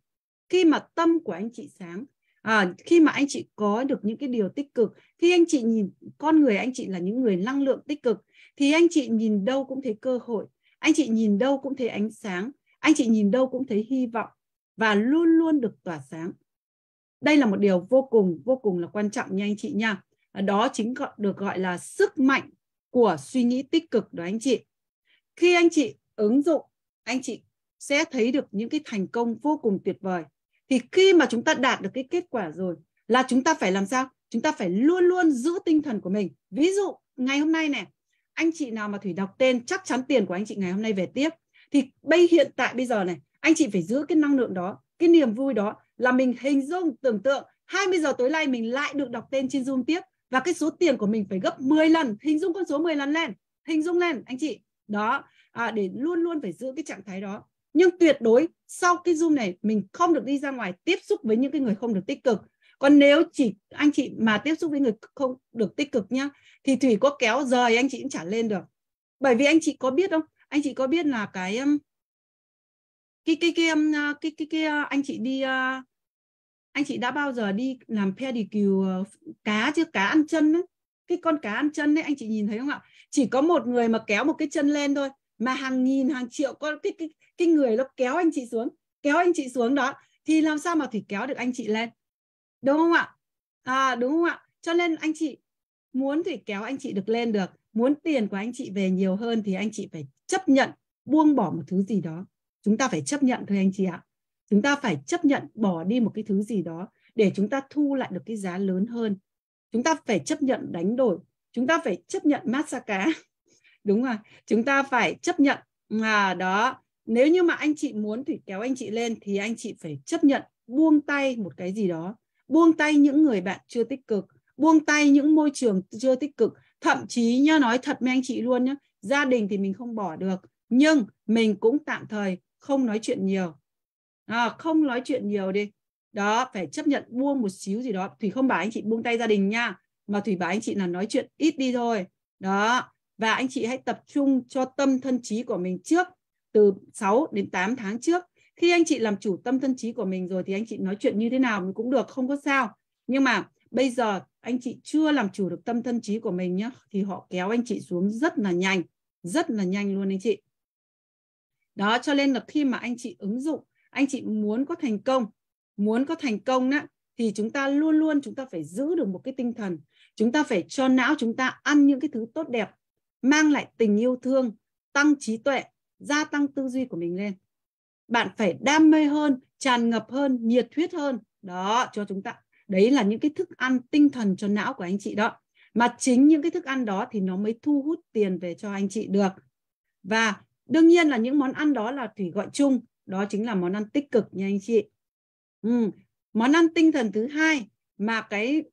khi mà tâm của anh chị sáng à, khi mà anh chị có được những cái điều tích cực khi anh chị nhìn con người anh chị là những người năng lượng tích cực thì anh chị nhìn đâu cũng thấy cơ hội anh chị nhìn đâu cũng thấy ánh sáng anh chị nhìn đâu cũng thấy hy vọng và luôn luôn được tỏa sáng đây là một điều vô cùng vô cùng là quan trọng nha anh chị nha đó chính gọi, được gọi là sức mạnh của suy nghĩ tích cực đó anh chị khi anh chị ứng dụng anh chị sẽ thấy được những cái thành công vô cùng tuyệt vời thì khi mà chúng ta đạt được cái kết quả rồi là chúng ta phải làm sao chúng ta phải luôn luôn giữ tinh thần của mình ví dụ ngày hôm nay này anh chị nào mà thủy đọc tên chắc chắn tiền của anh chị ngày hôm nay về tiếp thì bây hiện tại bây giờ này anh chị phải giữ cái năng lượng đó cái niềm vui đó là mình hình dung tưởng tượng 20 giờ tối nay mình lại được đọc tên trên Zoom tiếp và cái số tiền của mình phải gấp 10 lần hình dung con số 10 lần lên hình dung lên anh chị đó à, để luôn luôn phải giữ cái trạng thái đó nhưng tuyệt đối sau cái zoom này mình không được đi ra ngoài tiếp xúc với những cái người không được tích cực còn nếu chỉ anh chị mà tiếp xúc với người không được tích cực nhá thì thủy có kéo rời anh chị cũng chả lên được bởi vì anh chị có biết không anh chị có biết là cái cái cái cái cái cái, cái, cái anh chị đi anh chị đã bao giờ đi làm pedicure ờ, cá chứ cá ăn chân ấy. cái con cá ăn chân đấy anh chị nhìn thấy không ạ chỉ có một người mà kéo một cái chân lên thôi mà hàng nghìn hàng triệu con cái cái cái người nó kéo anh chị xuống kéo anh chị xuống đó thì làm sao mà thủy kéo được anh chị lên đúng không ạ à, đúng không ạ cho nên anh chị muốn thì kéo anh chị được lên được muốn tiền của anh chị về nhiều hơn thì anh chị phải chấp nhận buông bỏ một thứ gì đó chúng ta phải chấp nhận thôi anh chị ạ chúng ta phải chấp nhận bỏ đi một cái thứ gì đó để chúng ta thu lại được cái giá lớn hơn chúng ta phải chấp nhận đánh đổi chúng ta phải chấp nhận mát xa cá đúng rồi chúng ta phải chấp nhận à đó nếu như mà anh chị muốn thì kéo anh chị lên thì anh chị phải chấp nhận buông tay một cái gì đó buông tay những người bạn chưa tích cực buông tay những môi trường chưa tích cực thậm chí nhá nói thật với anh chị luôn nhá gia đình thì mình không bỏ được nhưng mình cũng tạm thời không nói chuyện nhiều à, không nói chuyện nhiều đi đó phải chấp nhận buông một xíu gì đó thủy không bảo anh chị buông tay gia đình nha mà thủy bảo anh chị là nói chuyện ít đi thôi đó và anh chị hãy tập trung cho tâm thân trí của mình trước từ 6 đến 8 tháng trước khi anh chị làm chủ tâm thân trí của mình rồi thì anh chị nói chuyện như thế nào cũng được không có sao nhưng mà bây giờ anh chị chưa làm chủ được tâm thân trí của mình nhé thì họ kéo anh chị xuống rất là nhanh rất là nhanh luôn anh chị đó cho nên là khi mà anh chị ứng dụng anh chị muốn có thành công muốn có thành công đó thì chúng ta luôn luôn chúng ta phải giữ được một cái tinh thần chúng ta phải cho não chúng ta ăn những cái thứ tốt đẹp mang lại tình yêu thương tăng trí tuệ gia tăng tư duy của mình lên bạn phải đam mê hơn tràn ngập hơn nhiệt huyết hơn đó cho chúng ta đấy là những cái thức ăn tinh thần cho não của anh chị đó mà chính những cái thức ăn đó thì nó mới thu hút tiền về cho anh chị được và đương nhiên là những món ăn đó là thủy gọi chung đó chính là món ăn tích cực nha anh chị ừ. món ăn tinh thần thứ hai mà cái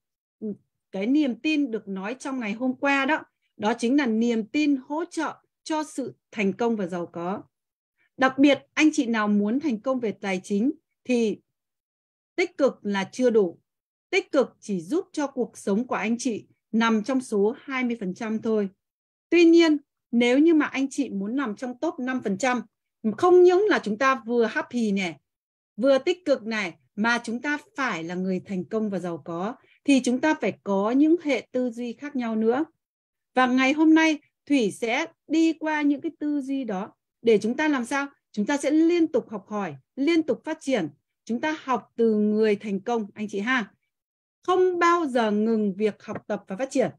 cái niềm tin được nói trong ngày hôm qua đó đó chính là niềm tin hỗ trợ cho sự thành công và giàu có Đặc biệt anh chị nào muốn thành công về tài chính thì tích cực là chưa đủ. Tích cực chỉ giúp cho cuộc sống của anh chị nằm trong số 20% thôi. Tuy nhiên, nếu như mà anh chị muốn nằm trong top 5%, không những là chúng ta vừa happy nè vừa tích cực này, mà chúng ta phải là người thành công và giàu có, thì chúng ta phải có những hệ tư duy khác nhau nữa. Và ngày hôm nay, Thủy sẽ đi qua những cái tư duy đó để chúng ta làm sao chúng ta sẽ liên tục học hỏi liên tục phát triển chúng ta học từ người thành công anh chị ha không bao giờ ngừng việc học tập và phát triển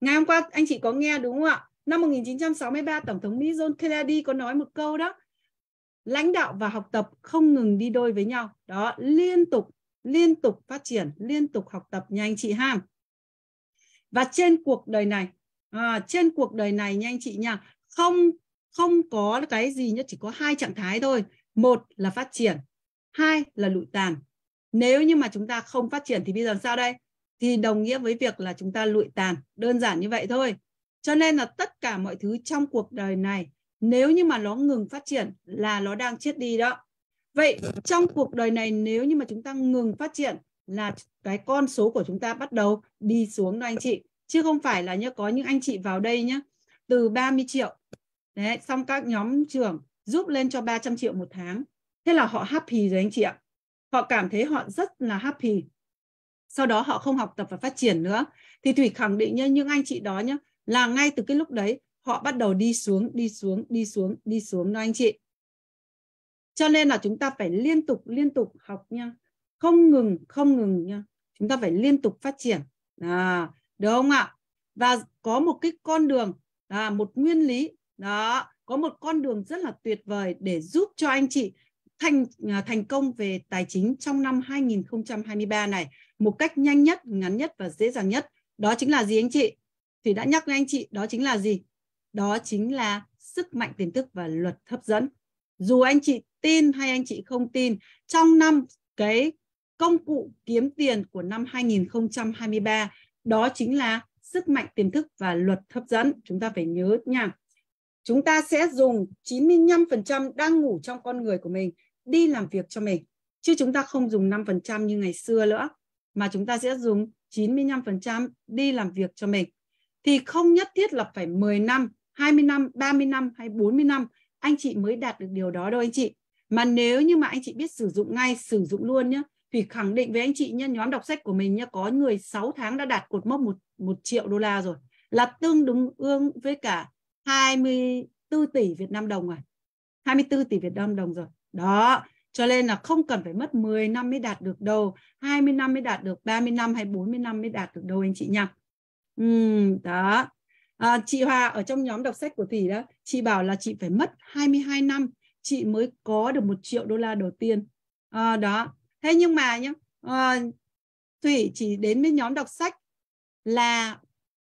ngày hôm qua anh chị có nghe đúng không ạ năm 1963 tổng thống Mỹ John Kennedy có nói một câu đó lãnh đạo và học tập không ngừng đi đôi với nhau đó liên tục liên tục phát triển liên tục học tập nha anh chị ha và trên cuộc đời này à, trên cuộc đời này nha anh chị nha không không có cái gì nhất chỉ có hai trạng thái thôi một là phát triển hai là lụi tàn nếu như mà chúng ta không phát triển thì bây giờ sao đây thì đồng nghĩa với việc là chúng ta lụi tàn đơn giản như vậy thôi cho nên là tất cả mọi thứ trong cuộc đời này nếu như mà nó ngừng phát triển là nó đang chết đi đó vậy trong cuộc đời này nếu như mà chúng ta ngừng phát triển là cái con số của chúng ta bắt đầu đi xuống đó anh chị chứ không phải là nhớ có những anh chị vào đây nhé từ 30 triệu Đấy, xong các nhóm trưởng giúp lên cho 300 triệu một tháng. Thế là họ happy rồi anh chị ạ. Họ cảm thấy họ rất là happy. Sau đó họ không học tập và phát triển nữa. Thì Thủy khẳng định nhá, những anh chị đó nhá, là ngay từ cái lúc đấy họ bắt đầu đi xuống, đi xuống, đi xuống, đi xuống đó anh chị. Cho nên là chúng ta phải liên tục, liên tục học nha. Không ngừng, không ngừng nha. Chúng ta phải liên tục phát triển. À, được không ạ? Và có một cái con đường, à, một nguyên lý đó có một con đường rất là tuyệt vời để giúp cho anh chị thành à, thành công về tài chính trong năm 2023 này một cách nhanh nhất, ngắn nhất và dễ dàng nhất. Đó chính là gì anh chị? Thì đã nhắc với anh chị, đó chính là gì? Đó chính là sức mạnh tiềm thức và luật hấp dẫn. Dù anh chị tin hay anh chị không tin, trong năm cái công cụ kiếm tiền của năm 2023 đó chính là sức mạnh tiềm thức và luật hấp dẫn. Chúng ta phải nhớ nha. Chúng ta sẽ dùng 95% đang ngủ trong con người của mình đi làm việc cho mình. Chứ chúng ta không dùng 5% như ngày xưa nữa, mà chúng ta sẽ dùng 95% đi làm việc cho mình. Thì không nhất thiết là phải 10 năm, 20 năm, 30 năm hay 40 năm anh chị mới đạt được điều đó đâu anh chị. Mà nếu như mà anh chị biết sử dụng ngay, sử dụng luôn nhé, thì khẳng định với anh chị nhé, nhóm đọc sách của mình nhé, có người 6 tháng đã đạt cột mốc 1, 1 triệu đô la rồi. Là tương đương ương với cả 24 tỷ Việt Nam đồng à 24 tỷ Việt Nam đồng rồi đó cho nên là không cần phải mất 10 năm mới đạt được đâu 20 năm mới đạt được 30 năm hay 40 năm mới đạt được đâu anh chị nha ừ, đó à, chị Hòa ở trong nhóm đọc sách của Thủy đó chị bảo là chị phải mất 22 năm chị mới có được một triệu đô la đầu tiên à, đó thế nhưng mà nhá à, Thủy chỉ đến với nhóm đọc sách là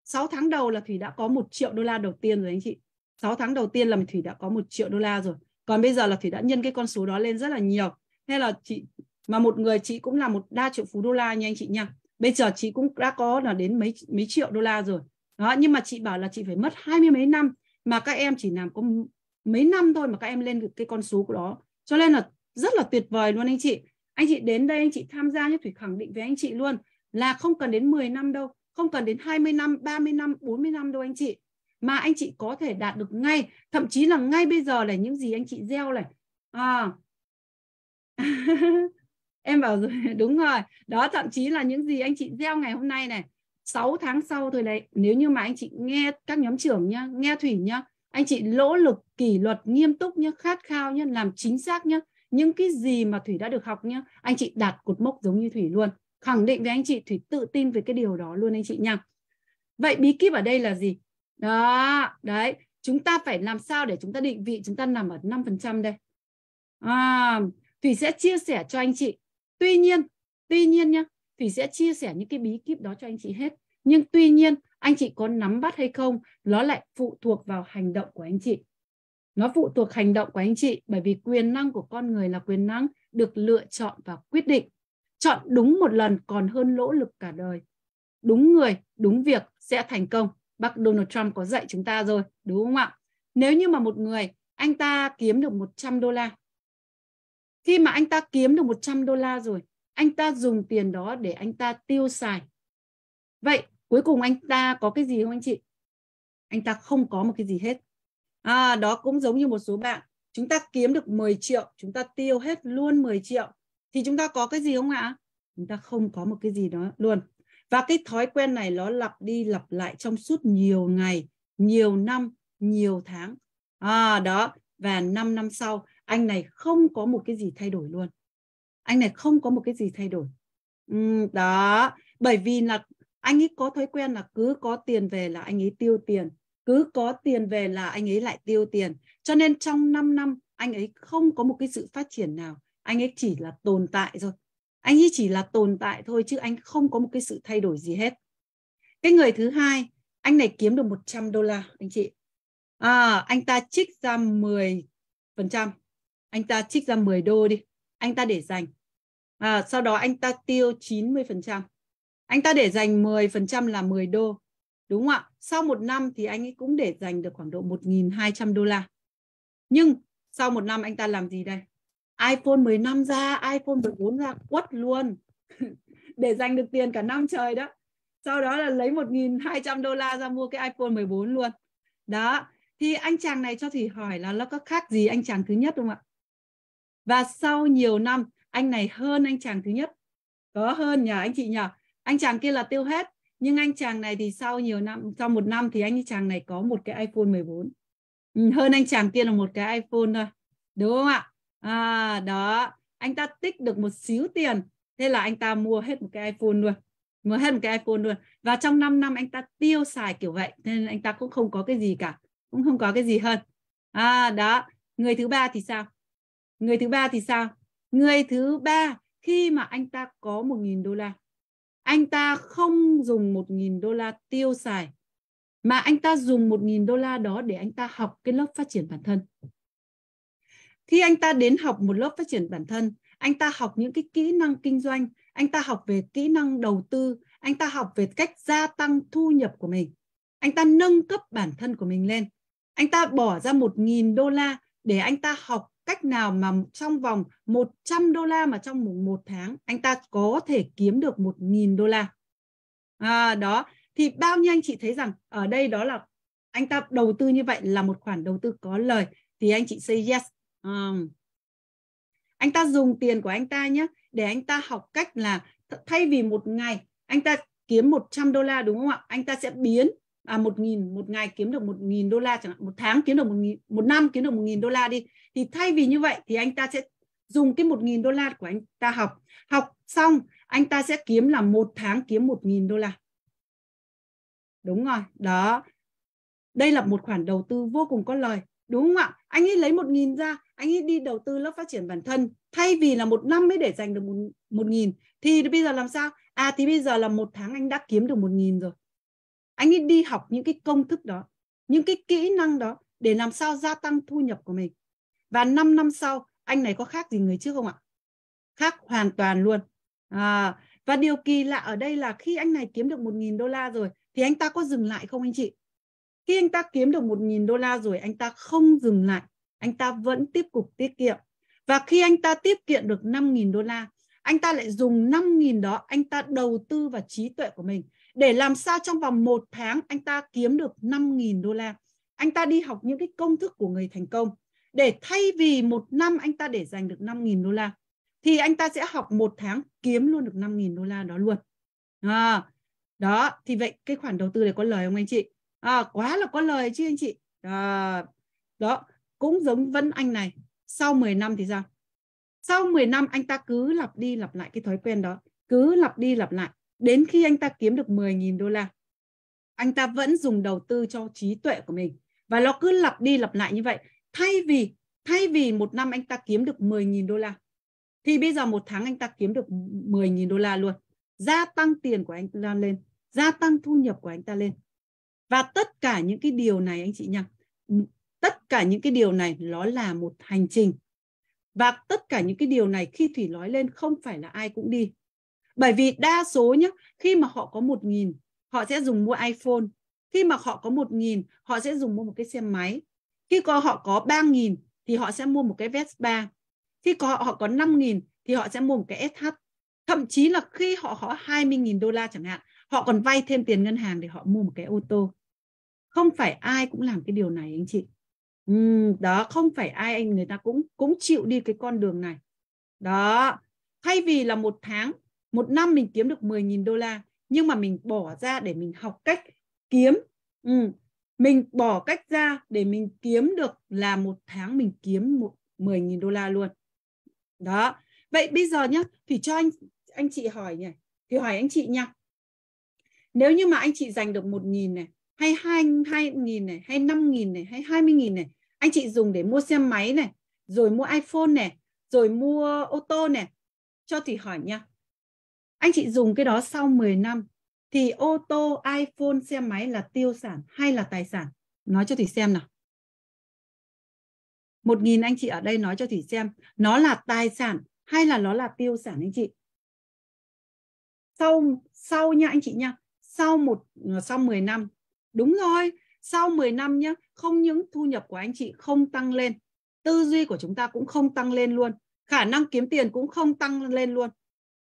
6 tháng đầu là Thủy đã có 1 triệu đô la đầu tiên rồi anh chị. 6 tháng đầu tiên là Thủy đã có 1 triệu đô la rồi. Còn bây giờ là Thủy đã nhân cái con số đó lên rất là nhiều. Hay là chị mà một người chị cũng là một đa triệu phú đô la nha anh chị nha. Bây giờ chị cũng đã có là đến mấy mấy triệu đô la rồi. Đó, nhưng mà chị bảo là chị phải mất hai mươi mấy năm mà các em chỉ làm có mấy năm thôi mà các em lên được cái con số của đó. Cho nên là rất là tuyệt vời luôn anh chị. Anh chị đến đây anh chị tham gia như Thủy khẳng định với anh chị luôn là không cần đến 10 năm đâu không cần đến 20 năm, 30 năm, 40 năm đâu anh chị. Mà anh chị có thể đạt được ngay, thậm chí là ngay bây giờ này những gì anh chị gieo này. À. em bảo rồi, đúng rồi. Đó thậm chí là những gì anh chị gieo ngày hôm nay này, 6 tháng sau thôi này Nếu như mà anh chị nghe các nhóm trưởng nhá, nghe Thủy nhá, anh chị lỗ lực, kỷ luật, nghiêm túc nhá, khát khao nhá, làm chính xác nhá. Những cái gì mà Thủy đã được học nhá, anh chị đạt cột mốc giống như Thủy luôn khẳng định với anh chị thủy tự tin về cái điều đó luôn anh chị nha vậy bí kíp ở đây là gì đó đấy chúng ta phải làm sao để chúng ta định vị chúng ta nằm ở 5% đây à, thủy sẽ chia sẻ cho anh chị tuy nhiên tuy nhiên nhá thủy sẽ chia sẻ những cái bí kíp đó cho anh chị hết nhưng tuy nhiên anh chị có nắm bắt hay không nó lại phụ thuộc vào hành động của anh chị nó phụ thuộc hành động của anh chị bởi vì quyền năng của con người là quyền năng được lựa chọn và quyết định chọn đúng một lần còn hơn lỗ lực cả đời đúng người đúng việc sẽ thành công bác Donald Trump có dạy chúng ta rồi đúng không ạ nếu như mà một người anh ta kiếm được 100 đô la khi mà anh ta kiếm được 100 đô la rồi anh ta dùng tiền đó để anh ta tiêu xài vậy cuối cùng anh ta có cái gì không anh chị anh ta không có một cái gì hết à, đó cũng giống như một số bạn chúng ta kiếm được 10 triệu chúng ta tiêu hết luôn 10 triệu thì chúng ta có cái gì không ạ chúng ta không có một cái gì đó luôn và cái thói quen này nó lặp đi lặp lại trong suốt nhiều ngày nhiều năm nhiều tháng à, đó và 5 năm sau anh này không có một cái gì thay đổi luôn anh này không có một cái gì thay đổi ừ, đó bởi vì là anh ấy có thói quen là cứ có tiền về là anh ấy tiêu tiền cứ có tiền về là anh ấy lại tiêu tiền cho nên trong 5 năm anh ấy không có một cái sự phát triển nào anh ấy chỉ là tồn tại rồi anh ấy chỉ là tồn tại thôi chứ anh không có một cái sự thay đổi gì hết cái người thứ hai anh này kiếm được 100 đô la anh chị à, anh ta trích ra 10 phần trăm anh ta trích ra 10 đô đi anh ta để dành à, sau đó anh ta tiêu 90 phần trăm anh ta để dành 10 phần trăm là 10 đô đúng không ạ sau một năm thì anh ấy cũng để dành được khoảng độ 1.200 đô la nhưng sau một năm anh ta làm gì đây iPhone 15 ra, iPhone 14 ra quất luôn để dành được tiền cả năm trời đó. Sau đó là lấy 1.200 đô la ra mua cái iPhone 14 luôn. Đó, thì anh chàng này cho Thủy hỏi là nó có khác gì anh chàng thứ nhất không ạ? Và sau nhiều năm, anh này hơn anh chàng thứ nhất. Có hơn nhờ anh chị nhờ. Anh chàng kia là tiêu hết. Nhưng anh chàng này thì sau nhiều năm, sau một năm thì anh chàng này có một cái iPhone 14. Ừ, hơn anh chàng kia là một cái iPhone thôi. Đúng không ạ? à, đó anh ta tích được một xíu tiền thế là anh ta mua hết một cái iPhone luôn mua hết một cái iPhone luôn và trong 5 năm anh ta tiêu xài kiểu vậy nên anh ta cũng không có cái gì cả cũng không có cái gì hơn à, đó người thứ ba thì sao người thứ ba thì sao người thứ ba khi mà anh ta có 1.000 đô la anh ta không dùng 1.000 đô la tiêu xài mà anh ta dùng 1.000 đô la đó để anh ta học cái lớp phát triển bản thân khi anh ta đến học một lớp phát triển bản thân anh ta học những cái kỹ năng kinh doanh anh ta học về kỹ năng đầu tư anh ta học về cách gia tăng thu nhập của mình anh ta nâng cấp bản thân của mình lên anh ta bỏ ra 1.000 đô la để anh ta học cách nào mà trong vòng 100 đô la mà trong một tháng anh ta có thể kiếm được 1.000 đô la. À, đó, thì bao nhiêu anh chị thấy rằng ở đây đó là anh ta đầu tư như vậy là một khoản đầu tư có lời thì anh chị say yes à, anh ta dùng tiền của anh ta nhé để anh ta học cách là thay vì một ngày anh ta kiếm 100 đô la đúng không ạ anh ta sẽ biến à, một nghìn một ngày kiếm được một nghìn đô la chẳng hạn một tháng kiếm được một nghìn một năm kiếm được một nghìn đô la đi thì thay vì như vậy thì anh ta sẽ dùng cái một nghìn đô la của anh ta học học xong anh ta sẽ kiếm là một tháng kiếm một nghìn đô la đúng rồi đó đây là một khoản đầu tư vô cùng có lời đúng không ạ anh ấy lấy một nghìn ra anh ấy đi đầu tư lớp phát triển bản thân thay vì là một năm mới để dành được một, một nghìn thì bây giờ làm sao à thì bây giờ là một tháng anh đã kiếm được một nghìn rồi anh ấy đi học những cái công thức đó những cái kỹ năng đó để làm sao gia tăng thu nhập của mình và 5 năm sau anh này có khác gì người trước không ạ khác hoàn toàn luôn à, và điều kỳ lạ ở đây là khi anh này kiếm được một nghìn đô la rồi thì anh ta có dừng lại không anh chị? Khi anh ta kiếm được một nghìn đô la rồi anh ta không dừng lại anh ta vẫn tiếp tục tiết kiệm. Và khi anh ta tiết kiệm được 5.000 đô la, anh ta lại dùng 5.000 đó anh ta đầu tư vào trí tuệ của mình để làm sao trong vòng một tháng anh ta kiếm được 5.000 đô la. Anh ta đi học những cái công thức của người thành công để thay vì một năm anh ta để dành được 5.000 đô la thì anh ta sẽ học một tháng kiếm luôn được 5.000 đô la đó luôn. À, đó, thì vậy cái khoản đầu tư này có lời không anh chị? À, quá là có lời chứ anh chị. À, đó, cũng giống Vân Anh này sau 10 năm thì sao sau 10 năm anh ta cứ lặp đi lặp lại cái thói quen đó cứ lặp đi lặp lại đến khi anh ta kiếm được 10.000 đô la anh ta vẫn dùng đầu tư cho trí tuệ của mình và nó cứ lặp đi lặp lại như vậy thay vì thay vì một năm anh ta kiếm được 10.000 đô la thì bây giờ một tháng anh ta kiếm được 10.000 đô la luôn gia tăng tiền của anh ta lên gia tăng thu nhập của anh ta lên và tất cả những cái điều này anh chị nhá tất cả những cái điều này nó là một hành trình và tất cả những cái điều này khi thủy nói lên không phải là ai cũng đi bởi vì đa số nhé khi mà họ có một nghìn họ sẽ dùng mua iphone khi mà họ có một nghìn họ sẽ dùng mua một cái xe máy khi có họ có ba nghìn thì họ sẽ mua một cái vespa khi có họ có năm nghìn thì họ sẽ mua một cái sh thậm chí là khi họ có 20.000 đô la chẳng hạn họ còn vay thêm tiền ngân hàng để họ mua một cái ô tô không phải ai cũng làm cái điều này anh chị đó không phải ai anh người ta cũng cũng chịu đi cái con đường này đó thay vì là một tháng một năm mình kiếm được 10.000 đô la nhưng mà mình bỏ ra để mình học cách kiếm ừ. mình bỏ cách ra để mình kiếm được là một tháng mình kiếm một 10.000 đô la luôn đó vậy bây giờ nhá thì cho anh anh chị hỏi nhỉ thì hỏi anh chị nha nếu như mà anh chị giành được 1.000 này hay hai hai nghìn này hay năm nghìn này hay hai mươi nghìn này anh chị dùng để mua xe máy này rồi mua iphone này rồi mua ô tô này cho thì hỏi nha anh chị dùng cái đó sau 10 năm thì ô tô iphone xe máy là tiêu sản hay là tài sản nói cho thủy xem nào một nghìn anh chị ở đây nói cho thủy xem nó là tài sản hay là nó là tiêu sản anh chị sau sau nha anh chị nha sau một ờ, sau 10 năm Đúng rồi, sau 10 năm nhé, không những thu nhập của anh chị không tăng lên, tư duy của chúng ta cũng không tăng lên luôn, khả năng kiếm tiền cũng không tăng lên luôn.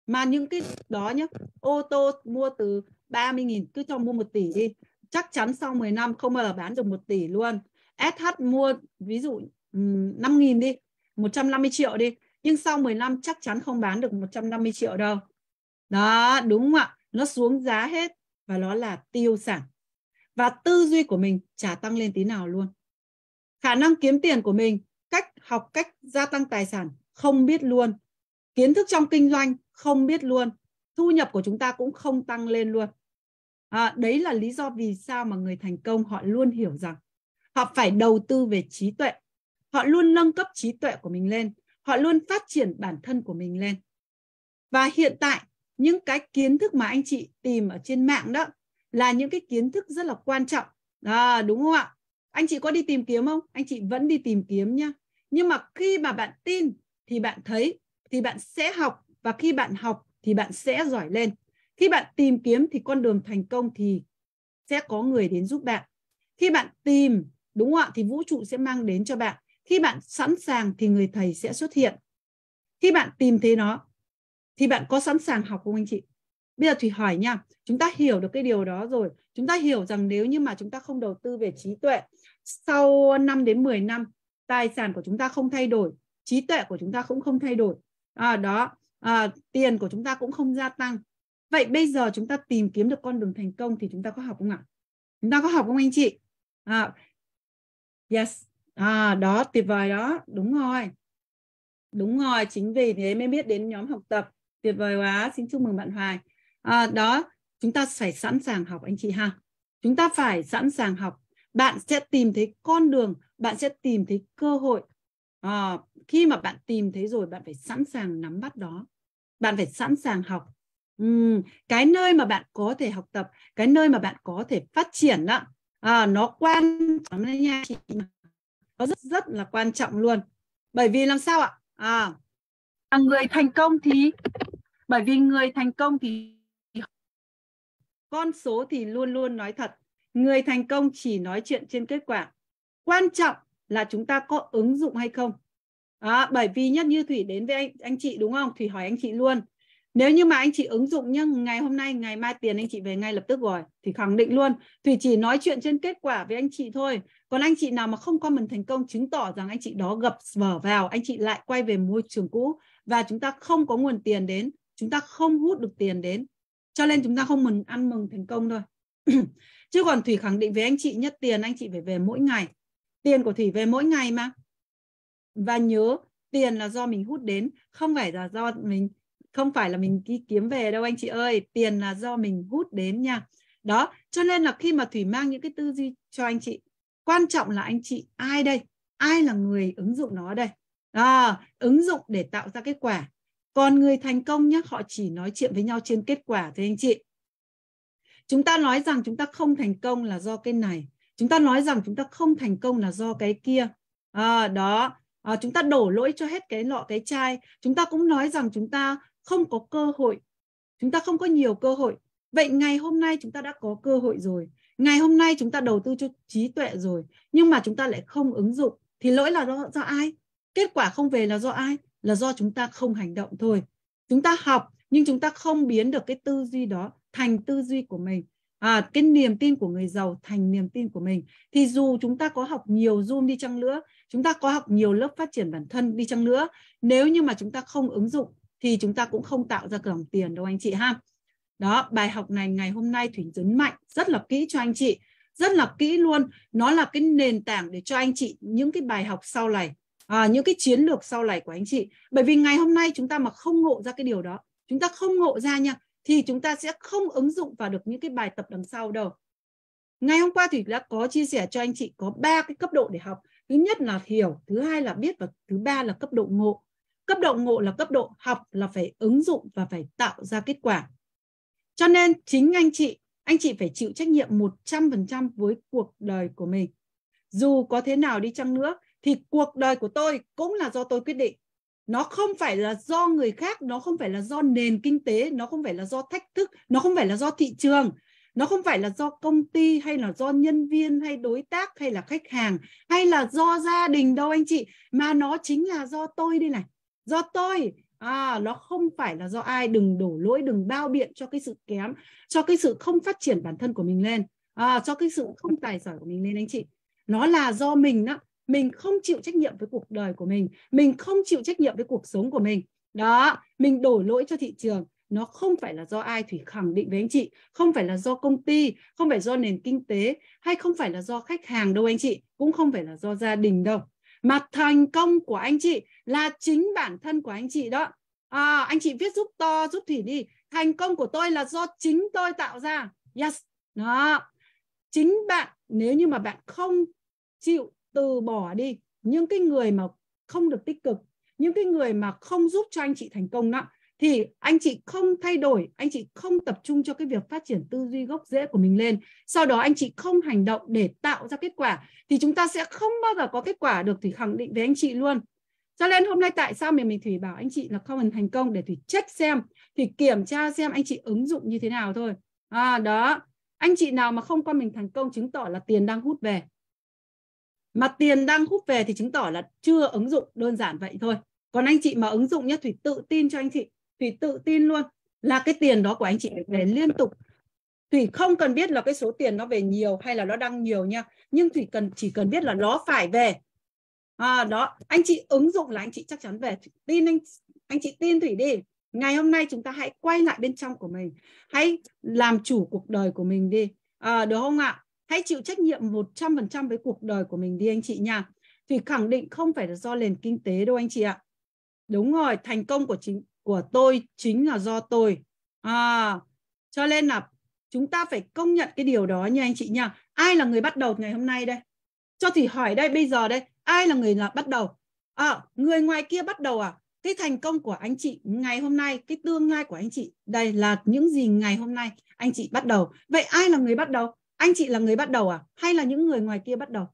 Mà những cái đó nhé, ô tô mua từ 30.000 cứ cho mua 1 tỷ đi, chắc chắn sau 10 năm không bao giờ bán được 1 tỷ luôn. SH mua ví dụ 5.000 đi, 150 triệu đi, nhưng sau 10 năm chắc chắn không bán được 150 triệu đâu. Đó, đúng không ạ? Nó xuống giá hết và nó là tiêu sản và tư duy của mình chả tăng lên tí nào luôn. Khả năng kiếm tiền của mình, cách học cách gia tăng tài sản không biết luôn. Kiến thức trong kinh doanh không biết luôn. Thu nhập của chúng ta cũng không tăng lên luôn. À, đấy là lý do vì sao mà người thành công họ luôn hiểu rằng họ phải đầu tư về trí tuệ. Họ luôn nâng cấp trí tuệ của mình lên. Họ luôn phát triển bản thân của mình lên. Và hiện tại, những cái kiến thức mà anh chị tìm ở trên mạng đó là những cái kiến thức rất là quan trọng à, đúng không ạ anh chị có đi tìm kiếm không anh chị vẫn đi tìm kiếm nhá nhưng mà khi mà bạn tin thì bạn thấy thì bạn sẽ học và khi bạn học thì bạn sẽ giỏi lên khi bạn tìm kiếm thì con đường thành công thì sẽ có người đến giúp bạn khi bạn tìm đúng không ạ thì vũ trụ sẽ mang đến cho bạn khi bạn sẵn sàng thì người thầy sẽ xuất hiện khi bạn tìm thấy nó thì bạn có sẵn sàng học không anh chị Bây giờ Thủy hỏi nha, chúng ta hiểu được cái điều đó rồi. Chúng ta hiểu rằng nếu như mà chúng ta không đầu tư về trí tuệ, sau 5 đến 10 năm, tài sản của chúng ta không thay đổi, trí tuệ của chúng ta cũng không thay đổi. À, đó, à, tiền của chúng ta cũng không gia tăng. Vậy bây giờ chúng ta tìm kiếm được con đường thành công thì chúng ta có học không ạ? Chúng ta có học không anh chị? À, yes, à, đó, tuyệt vời đó, đúng rồi. Đúng rồi, chính vì thế mới biết đến nhóm học tập. Tuyệt vời quá, xin chúc mừng bạn Hoài à, đó chúng ta phải sẵn sàng học anh chị ha chúng ta phải sẵn sàng học bạn sẽ tìm thấy con đường bạn sẽ tìm thấy cơ hội à, khi mà bạn tìm thấy rồi bạn phải sẵn sàng nắm bắt đó bạn phải sẵn sàng học uhm, cái nơi mà bạn có thể học tập cái nơi mà bạn có thể phát triển đó à, nó quan trọng đấy nha chị nó rất rất là quan trọng luôn bởi vì làm sao ạ à, à người thành công thì bởi vì người thành công thì con số thì luôn luôn nói thật người thành công chỉ nói chuyện trên kết quả quan trọng là chúng ta có ứng dụng hay không à, bởi vì nhất như thủy đến với anh, anh chị đúng không thủy hỏi anh chị luôn nếu như mà anh chị ứng dụng nhưng ngày hôm nay ngày mai tiền anh chị về ngay lập tức rồi thì khẳng định luôn thủy chỉ nói chuyện trên kết quả với anh chị thôi còn anh chị nào mà không có mình thành công chứng tỏ rằng anh chị đó gập vở vào anh chị lại quay về môi trường cũ và chúng ta không có nguồn tiền đến chúng ta không hút được tiền đến cho nên chúng ta không mừng ăn mừng thành công thôi chứ còn thủy khẳng định với anh chị nhất tiền anh chị phải về mỗi ngày tiền của thủy về mỗi ngày mà và nhớ tiền là do mình hút đến không phải là do mình không phải là mình đi kiếm về đâu anh chị ơi tiền là do mình hút đến nha đó cho nên là khi mà thủy mang những cái tư duy cho anh chị quan trọng là anh chị ai đây ai là người ứng dụng nó đây à, ứng dụng để tạo ra kết quả còn người thành công nhé họ chỉ nói chuyện với nhau trên kết quả thôi anh chị chúng ta nói rằng chúng ta không thành công là do cái này chúng ta nói rằng chúng ta không thành công là do cái kia à, đó à, chúng ta đổ lỗi cho hết cái lọ cái chai chúng ta cũng nói rằng chúng ta không có cơ hội chúng ta không có nhiều cơ hội vậy ngày hôm nay chúng ta đã có cơ hội rồi ngày hôm nay chúng ta đầu tư cho trí tuệ rồi nhưng mà chúng ta lại không ứng dụng thì lỗi là do, do ai kết quả không về là do ai là do chúng ta không hành động thôi chúng ta học nhưng chúng ta không biến được cái tư duy đó thành tư duy của mình à, cái niềm tin của người giàu thành niềm tin của mình thì dù chúng ta có học nhiều zoom đi chăng nữa chúng ta có học nhiều lớp phát triển bản thân đi chăng nữa nếu như mà chúng ta không ứng dụng thì chúng ta cũng không tạo ra dòng tiền đâu anh chị ha đó bài học này ngày hôm nay thủy nhấn mạnh rất là kỹ cho anh chị rất là kỹ luôn nó là cái nền tảng để cho anh chị những cái bài học sau này à, những cái chiến lược sau này của anh chị bởi vì ngày hôm nay chúng ta mà không ngộ ra cái điều đó chúng ta không ngộ ra nha thì chúng ta sẽ không ứng dụng vào được những cái bài tập đằng sau đâu ngày hôm qua thì đã có chia sẻ cho anh chị có ba cái cấp độ để học thứ nhất là hiểu thứ hai là biết và thứ ba là cấp độ ngộ cấp độ ngộ là cấp độ học là phải ứng dụng và phải tạo ra kết quả cho nên chính anh chị anh chị phải chịu trách nhiệm 100% với cuộc đời của mình dù có thế nào đi chăng nữa thì cuộc đời của tôi cũng là do tôi quyết định nó không phải là do người khác nó không phải là do nền kinh tế nó không phải là do thách thức nó không phải là do thị trường nó không phải là do công ty hay là do nhân viên hay đối tác hay là khách hàng hay là do gia đình đâu anh chị mà nó chính là do tôi đây này do tôi à, nó không phải là do ai đừng đổ lỗi đừng bao biện cho cái sự kém cho cái sự không phát triển bản thân của mình lên à, cho cái sự không tài giỏi của mình lên anh chị nó là do mình đó mình không chịu trách nhiệm với cuộc đời của mình mình không chịu trách nhiệm với cuộc sống của mình đó mình đổ lỗi cho thị trường nó không phải là do ai thủy khẳng định với anh chị không phải là do công ty không phải do nền kinh tế hay không phải là do khách hàng đâu anh chị cũng không phải là do gia đình đâu mà thành công của anh chị là chính bản thân của anh chị đó à, anh chị viết giúp to giúp thủy đi thành công của tôi là do chính tôi tạo ra yes đó chính bạn nếu như mà bạn không chịu từ bỏ đi những cái người mà không được tích cực những cái người mà không giúp cho anh chị thành công đó thì anh chị không thay đổi anh chị không tập trung cho cái việc phát triển tư duy gốc rễ của mình lên sau đó anh chị không hành động để tạo ra kết quả thì chúng ta sẽ không bao giờ có kết quả được thì khẳng định với anh chị luôn cho nên hôm nay tại sao mình mình thủy bảo anh chị là không cần thành công để thủy check xem thì kiểm tra xem anh chị ứng dụng như thế nào thôi à, đó anh chị nào mà không coi mình thành công chứng tỏ là tiền đang hút về mà tiền đang hút về thì chứng tỏ là chưa ứng dụng đơn giản vậy thôi còn anh chị mà ứng dụng nhé thủy tự tin cho anh chị thủy tự tin luôn là cái tiền đó của anh chị về liên tục thủy không cần biết là cái số tiền nó về nhiều hay là nó đang nhiều nha nhưng thủy cần chỉ cần biết là nó phải về à, đó anh chị ứng dụng là anh chị chắc chắn về thủy tin anh anh chị tin thủy đi ngày hôm nay chúng ta hãy quay lại bên trong của mình hãy làm chủ cuộc đời của mình đi à, được không ạ Hãy chịu trách nhiệm 100% với cuộc đời của mình đi anh chị nha. Vì khẳng định không phải là do nền kinh tế đâu anh chị ạ. Đúng rồi, thành công của chính của tôi chính là do tôi. À, cho nên là chúng ta phải công nhận cái điều đó nha anh chị nha. Ai là người bắt đầu ngày hôm nay đây? Cho thì hỏi đây bây giờ đây, ai là người là bắt đầu? À, người ngoài kia bắt đầu à? cái thành công của anh chị ngày hôm nay, cái tương lai của anh chị, đây là những gì ngày hôm nay anh chị bắt đầu. Vậy ai là người bắt đầu? anh chị là người bắt đầu à hay là những người ngoài kia bắt đầu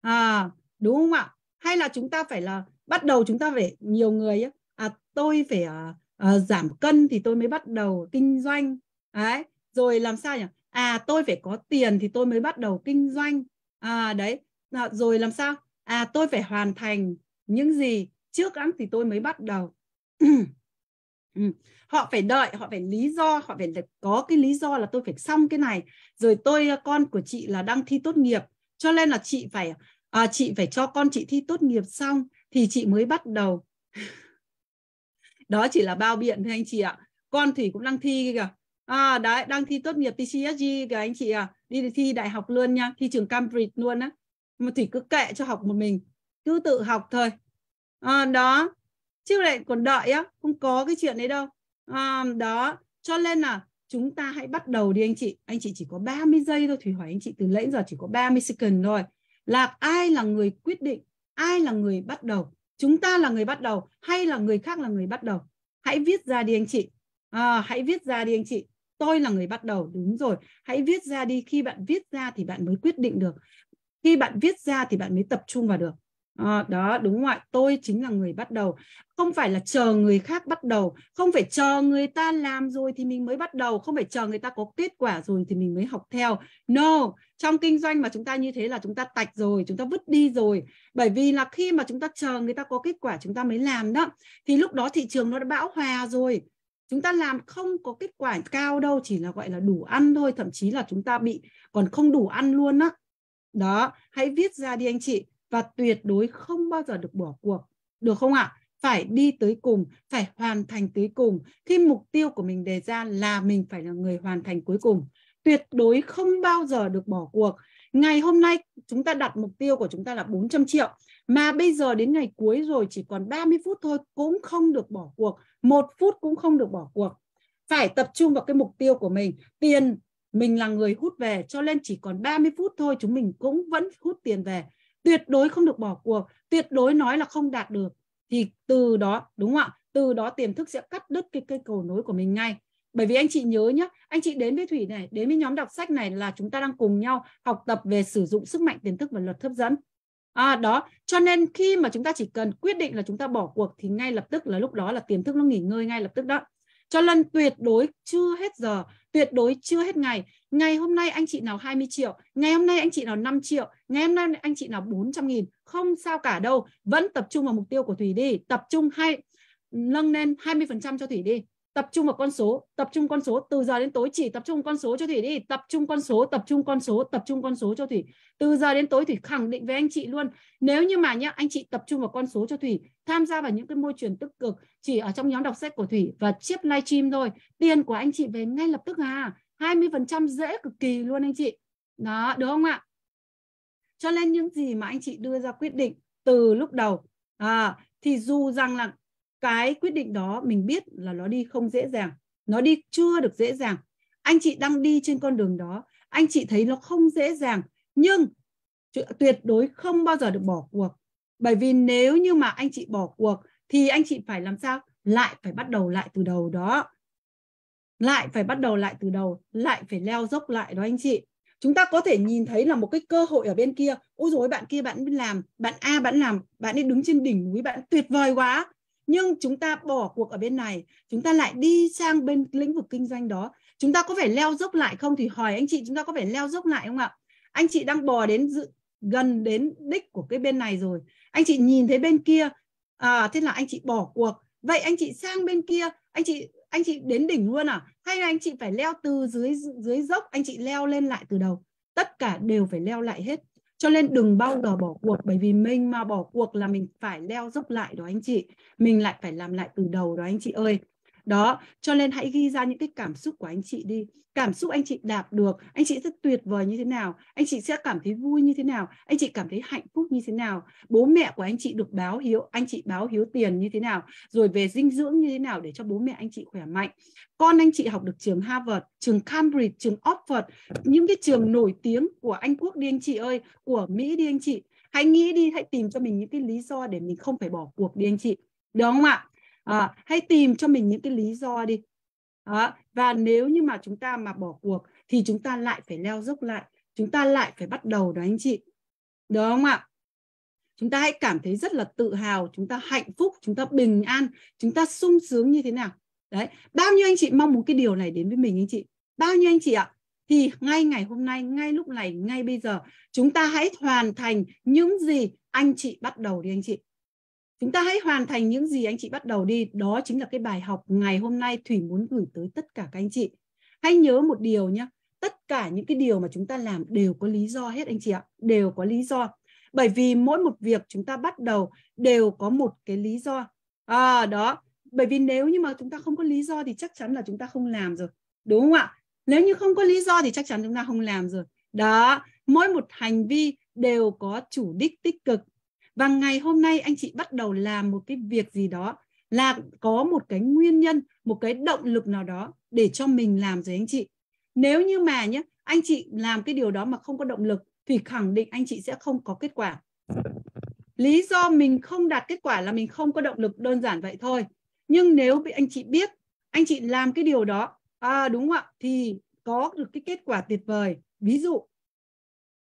à đúng không ạ hay là chúng ta phải là bắt đầu chúng ta phải nhiều người à tôi phải à, à, giảm cân thì tôi mới bắt đầu kinh doanh đấy rồi làm sao nhỉ à tôi phải có tiền thì tôi mới bắt đầu kinh doanh à đấy à, rồi làm sao à tôi phải hoàn thành những gì trước ăn thì tôi mới bắt đầu Ừ. họ phải đợi họ phải lý do họ phải có cái lý do là tôi phải xong cái này rồi tôi ờ, con của chị là đang thi tốt nghiệp cho nên là chị phải à, chị phải cho con chị thi tốt nghiệp xong thì chị mới bắt đầu đó chỉ là bao biện thôi anh chị ạ con thủy cũng đang thi kìa à, đấy đang thi tốt nghiệp PCSG kìa anh chị à đi thi đại học luôn nha thi trường Cambridge luôn á mà thủy cứ kệ cho học một mình cứ tự học thôi à, đó chứ lại còn đợi á không có cái chuyện đấy đâu à, đó cho nên là chúng ta hãy bắt đầu đi anh chị anh chị chỉ có 30 giây thôi thủy hỏi anh chị từ nãy giờ chỉ có 30 second thôi là ai là người quyết định ai là người bắt đầu chúng ta là người bắt đầu hay là người khác là người bắt đầu hãy viết ra đi anh chị à, hãy viết ra đi anh chị tôi là người bắt đầu đúng rồi hãy viết ra đi khi bạn viết ra thì bạn mới quyết định được khi bạn viết ra thì bạn mới tập trung vào được À, đó đúng rồi tôi chính là người bắt đầu không phải là chờ người khác bắt đầu không phải chờ người ta làm rồi thì mình mới bắt đầu không phải chờ người ta có kết quả rồi thì mình mới học theo no trong kinh doanh mà chúng ta như thế là chúng ta tạch rồi chúng ta vứt đi rồi bởi vì là khi mà chúng ta chờ người ta có kết quả chúng ta mới làm đó thì lúc đó thị trường nó đã bão hòa rồi chúng ta làm không có kết quả cao đâu chỉ là gọi là đủ ăn thôi thậm chí là chúng ta bị còn không đủ ăn luôn á đó. đó hãy viết ra đi anh chị và tuyệt đối không bao giờ được bỏ cuộc. Được không ạ? Phải đi tới cùng, phải hoàn thành tới cùng. Khi mục tiêu của mình đề ra là mình phải là người hoàn thành cuối cùng. Tuyệt đối không bao giờ được bỏ cuộc. Ngày hôm nay chúng ta đặt mục tiêu của chúng ta là 400 triệu mà bây giờ đến ngày cuối rồi chỉ còn 30 phút thôi cũng không được bỏ cuộc, một phút cũng không được bỏ cuộc. Phải tập trung vào cái mục tiêu của mình. Tiền mình là người hút về cho nên chỉ còn 30 phút thôi chúng mình cũng vẫn hút tiền về tuyệt đối không được bỏ cuộc tuyệt đối nói là không đạt được thì từ đó đúng không ạ từ đó tiềm thức sẽ cắt đứt cái cây cầu nối của mình ngay bởi vì anh chị nhớ nhé anh chị đến với thủy này đến với nhóm đọc sách này là chúng ta đang cùng nhau học tập về sử dụng sức mạnh tiềm thức và luật hấp dẫn à, đó cho nên khi mà chúng ta chỉ cần quyết định là chúng ta bỏ cuộc thì ngay lập tức là lúc đó là tiềm thức nó nghỉ ngơi ngay lập tức đó cho nên tuyệt đối chưa hết giờ tuyệt đối chưa hết ngày ngày hôm nay anh chị nào 20 triệu ngày hôm nay anh chị nào 5 triệu ngày hôm nay anh chị nào 400 nghìn không sao cả đâu vẫn tập trung vào mục tiêu của Thủy đi tập trung hay nâng lên 20% cho Thủy đi tập trung vào con số tập trung con số từ giờ đến tối chỉ tập trung con số cho thủy đi tập trung con số tập trung con số tập trung con số cho thủy từ giờ đến tối thủy khẳng định với anh chị luôn nếu như mà nhá anh chị tập trung vào con số cho thủy tham gia vào những cái môi trường tích cực chỉ ở trong nhóm đọc sách của thủy và chiếc stream thôi tiền của anh chị về ngay lập tức à 20% dễ cực kỳ luôn anh chị đó đúng không ạ cho nên những gì mà anh chị đưa ra quyết định từ lúc đầu à, thì dù rằng là cái quyết định đó mình biết là nó đi không dễ dàng nó đi chưa được dễ dàng anh chị đang đi trên con đường đó anh chị thấy nó không dễ dàng nhưng tuyệt đối không bao giờ được bỏ cuộc bởi vì nếu như mà anh chị bỏ cuộc thì anh chị phải làm sao lại phải bắt đầu lại từ đầu đó lại phải bắt đầu lại từ đầu lại phải leo dốc lại đó anh chị chúng ta có thể nhìn thấy là một cái cơ hội ở bên kia ôi rồi bạn kia bạn làm bạn a bạn làm bạn ấy đứng trên đỉnh núi bạn tuyệt vời quá nhưng chúng ta bỏ cuộc ở bên này chúng ta lại đi sang bên lĩnh vực kinh doanh đó chúng ta có phải leo dốc lại không thì hỏi anh chị chúng ta có phải leo dốc lại không ạ anh chị đang bò đến dự, gần đến đích của cái bên này rồi anh chị nhìn thấy bên kia à, thế là anh chị bỏ cuộc vậy anh chị sang bên kia anh chị anh chị đến đỉnh luôn à hay là anh chị phải leo từ dưới dưới dốc anh chị leo lên lại từ đầu tất cả đều phải leo lại hết cho nên đừng bao giờ bỏ cuộc bởi vì mình mà bỏ cuộc là mình phải leo dốc lại đó anh chị mình lại phải làm lại từ đầu đó anh chị ơi đó cho nên hãy ghi ra những cái cảm xúc của anh chị đi cảm xúc anh chị đạt được anh chị sẽ tuyệt vời như thế nào anh chị sẽ cảm thấy vui như thế nào anh chị cảm thấy hạnh phúc như thế nào bố mẹ của anh chị được báo hiếu anh chị báo hiếu tiền như thế nào rồi về dinh dưỡng như thế nào để cho bố mẹ anh chị khỏe mạnh con anh chị học được trường Harvard trường Cambridge trường Oxford những cái trường nổi tiếng của Anh Quốc đi anh chị ơi của Mỹ đi anh chị hãy nghĩ đi hãy tìm cho mình những cái lý do để mình không phải bỏ cuộc đi anh chị được không ạ à, hãy tìm cho mình những cái lý do đi à, và nếu như mà chúng ta mà bỏ cuộc thì chúng ta lại phải leo dốc lại chúng ta lại phải bắt đầu đó anh chị đúng không ạ chúng ta hãy cảm thấy rất là tự hào chúng ta hạnh phúc chúng ta bình an chúng ta sung sướng như thế nào đấy bao nhiêu anh chị mong muốn cái điều này đến với mình anh chị bao nhiêu anh chị ạ thì ngay ngày hôm nay ngay lúc này ngay bây giờ chúng ta hãy hoàn thành những gì anh chị bắt đầu đi anh chị chúng ta hãy hoàn thành những gì anh chị bắt đầu đi đó chính là cái bài học ngày hôm nay thủy muốn gửi tới tất cả các anh chị hãy nhớ một điều nhé tất cả những cái điều mà chúng ta làm đều có lý do hết anh chị ạ đều có lý do bởi vì mỗi một việc chúng ta bắt đầu đều có một cái lý do à, đó bởi vì nếu như mà chúng ta không có lý do thì chắc chắn là chúng ta không làm rồi đúng không ạ nếu như không có lý do thì chắc chắn chúng ta không làm rồi đó mỗi một hành vi đều có chủ đích tích cực và ngày hôm nay anh chị bắt đầu làm một cái việc gì đó là có một cái nguyên nhân một cái động lực nào đó để cho mình làm rồi anh chị nếu như mà nhé anh chị làm cái điều đó mà không có động lực thì khẳng định anh chị sẽ không có kết quả lý do mình không đạt kết quả là mình không có động lực đơn giản vậy thôi nhưng nếu bị anh chị biết anh chị làm cái điều đó à, đúng không ạ thì có được cái kết quả tuyệt vời ví dụ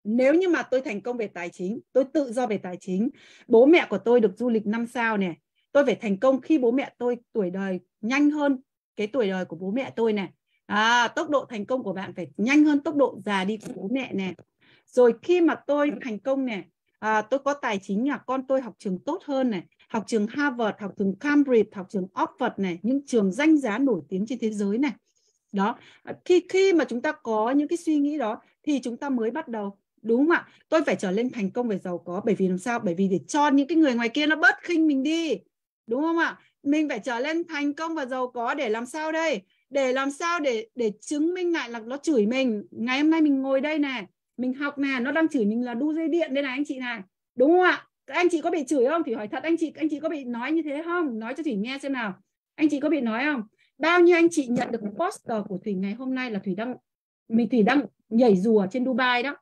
nếu như mà tôi thành công về tài chính tôi tự do về tài chính bố mẹ của tôi được du lịch năm sao này tôi phải thành công khi bố mẹ tôi tuổi đời nhanh hơn cái tuổi đời của bố mẹ tôi này à, tốc độ thành công của bạn phải nhanh hơn tốc độ già đi của bố mẹ nè, rồi khi mà tôi thành công nè, à, tôi có tài chính là con tôi học trường tốt hơn này học trường Harvard học trường Cambridge học trường Oxford này những trường danh giá nổi tiếng trên thế giới này đó khi khi mà chúng ta có những cái suy nghĩ đó thì chúng ta mới bắt đầu đúng không ạ tôi phải trở lên thành công về giàu có bởi vì làm sao bởi vì để cho những cái người ngoài kia nó bớt khinh mình đi đúng không ạ mình phải trở lên thành công và giàu có để làm sao đây để làm sao để để chứng minh lại là nó chửi mình ngày hôm nay mình ngồi đây nè mình học nè nó đang chửi mình là đu dây điện đây này anh chị này đúng không ạ anh chị có bị chửi không thì hỏi thật anh chị anh chị có bị nói như thế không nói cho thủy nghe xem nào anh chị có bị nói không bao nhiêu anh chị nhận được poster của thủy ngày hôm nay là thủy đang mình thủy đang nhảy rùa trên dubai đó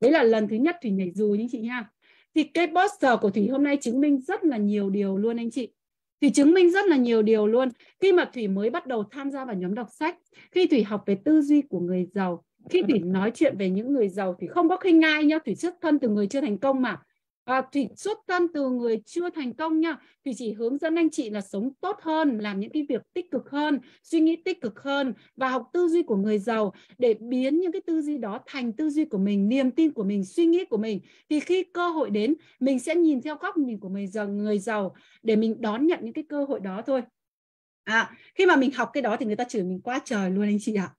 đấy là lần thứ nhất thủy nhảy dù những chị nha thì cái poster của thủy hôm nay chứng minh rất là nhiều điều luôn anh chị thì chứng minh rất là nhiều điều luôn. Khi mà Thủy mới bắt đầu tham gia vào nhóm đọc sách, khi Thủy học về tư duy của người giàu, khi Thủy nói chuyện về những người giàu, thì không có khinh ngai nhá, Thủy xuất thân từ người chưa thành công mà à, thủy xuất thân từ người chưa thành công nha thủy chỉ hướng dẫn anh chị là sống tốt hơn làm những cái việc tích cực hơn suy nghĩ tích cực hơn và học tư duy của người giàu để biến những cái tư duy đó thành tư duy của mình niềm tin của mình suy nghĩ của mình thì khi cơ hội đến mình sẽ nhìn theo góc nhìn của người giàu người giàu để mình đón nhận những cái cơ hội đó thôi à, khi mà mình học cái đó thì người ta chửi mình quá trời luôn anh chị ạ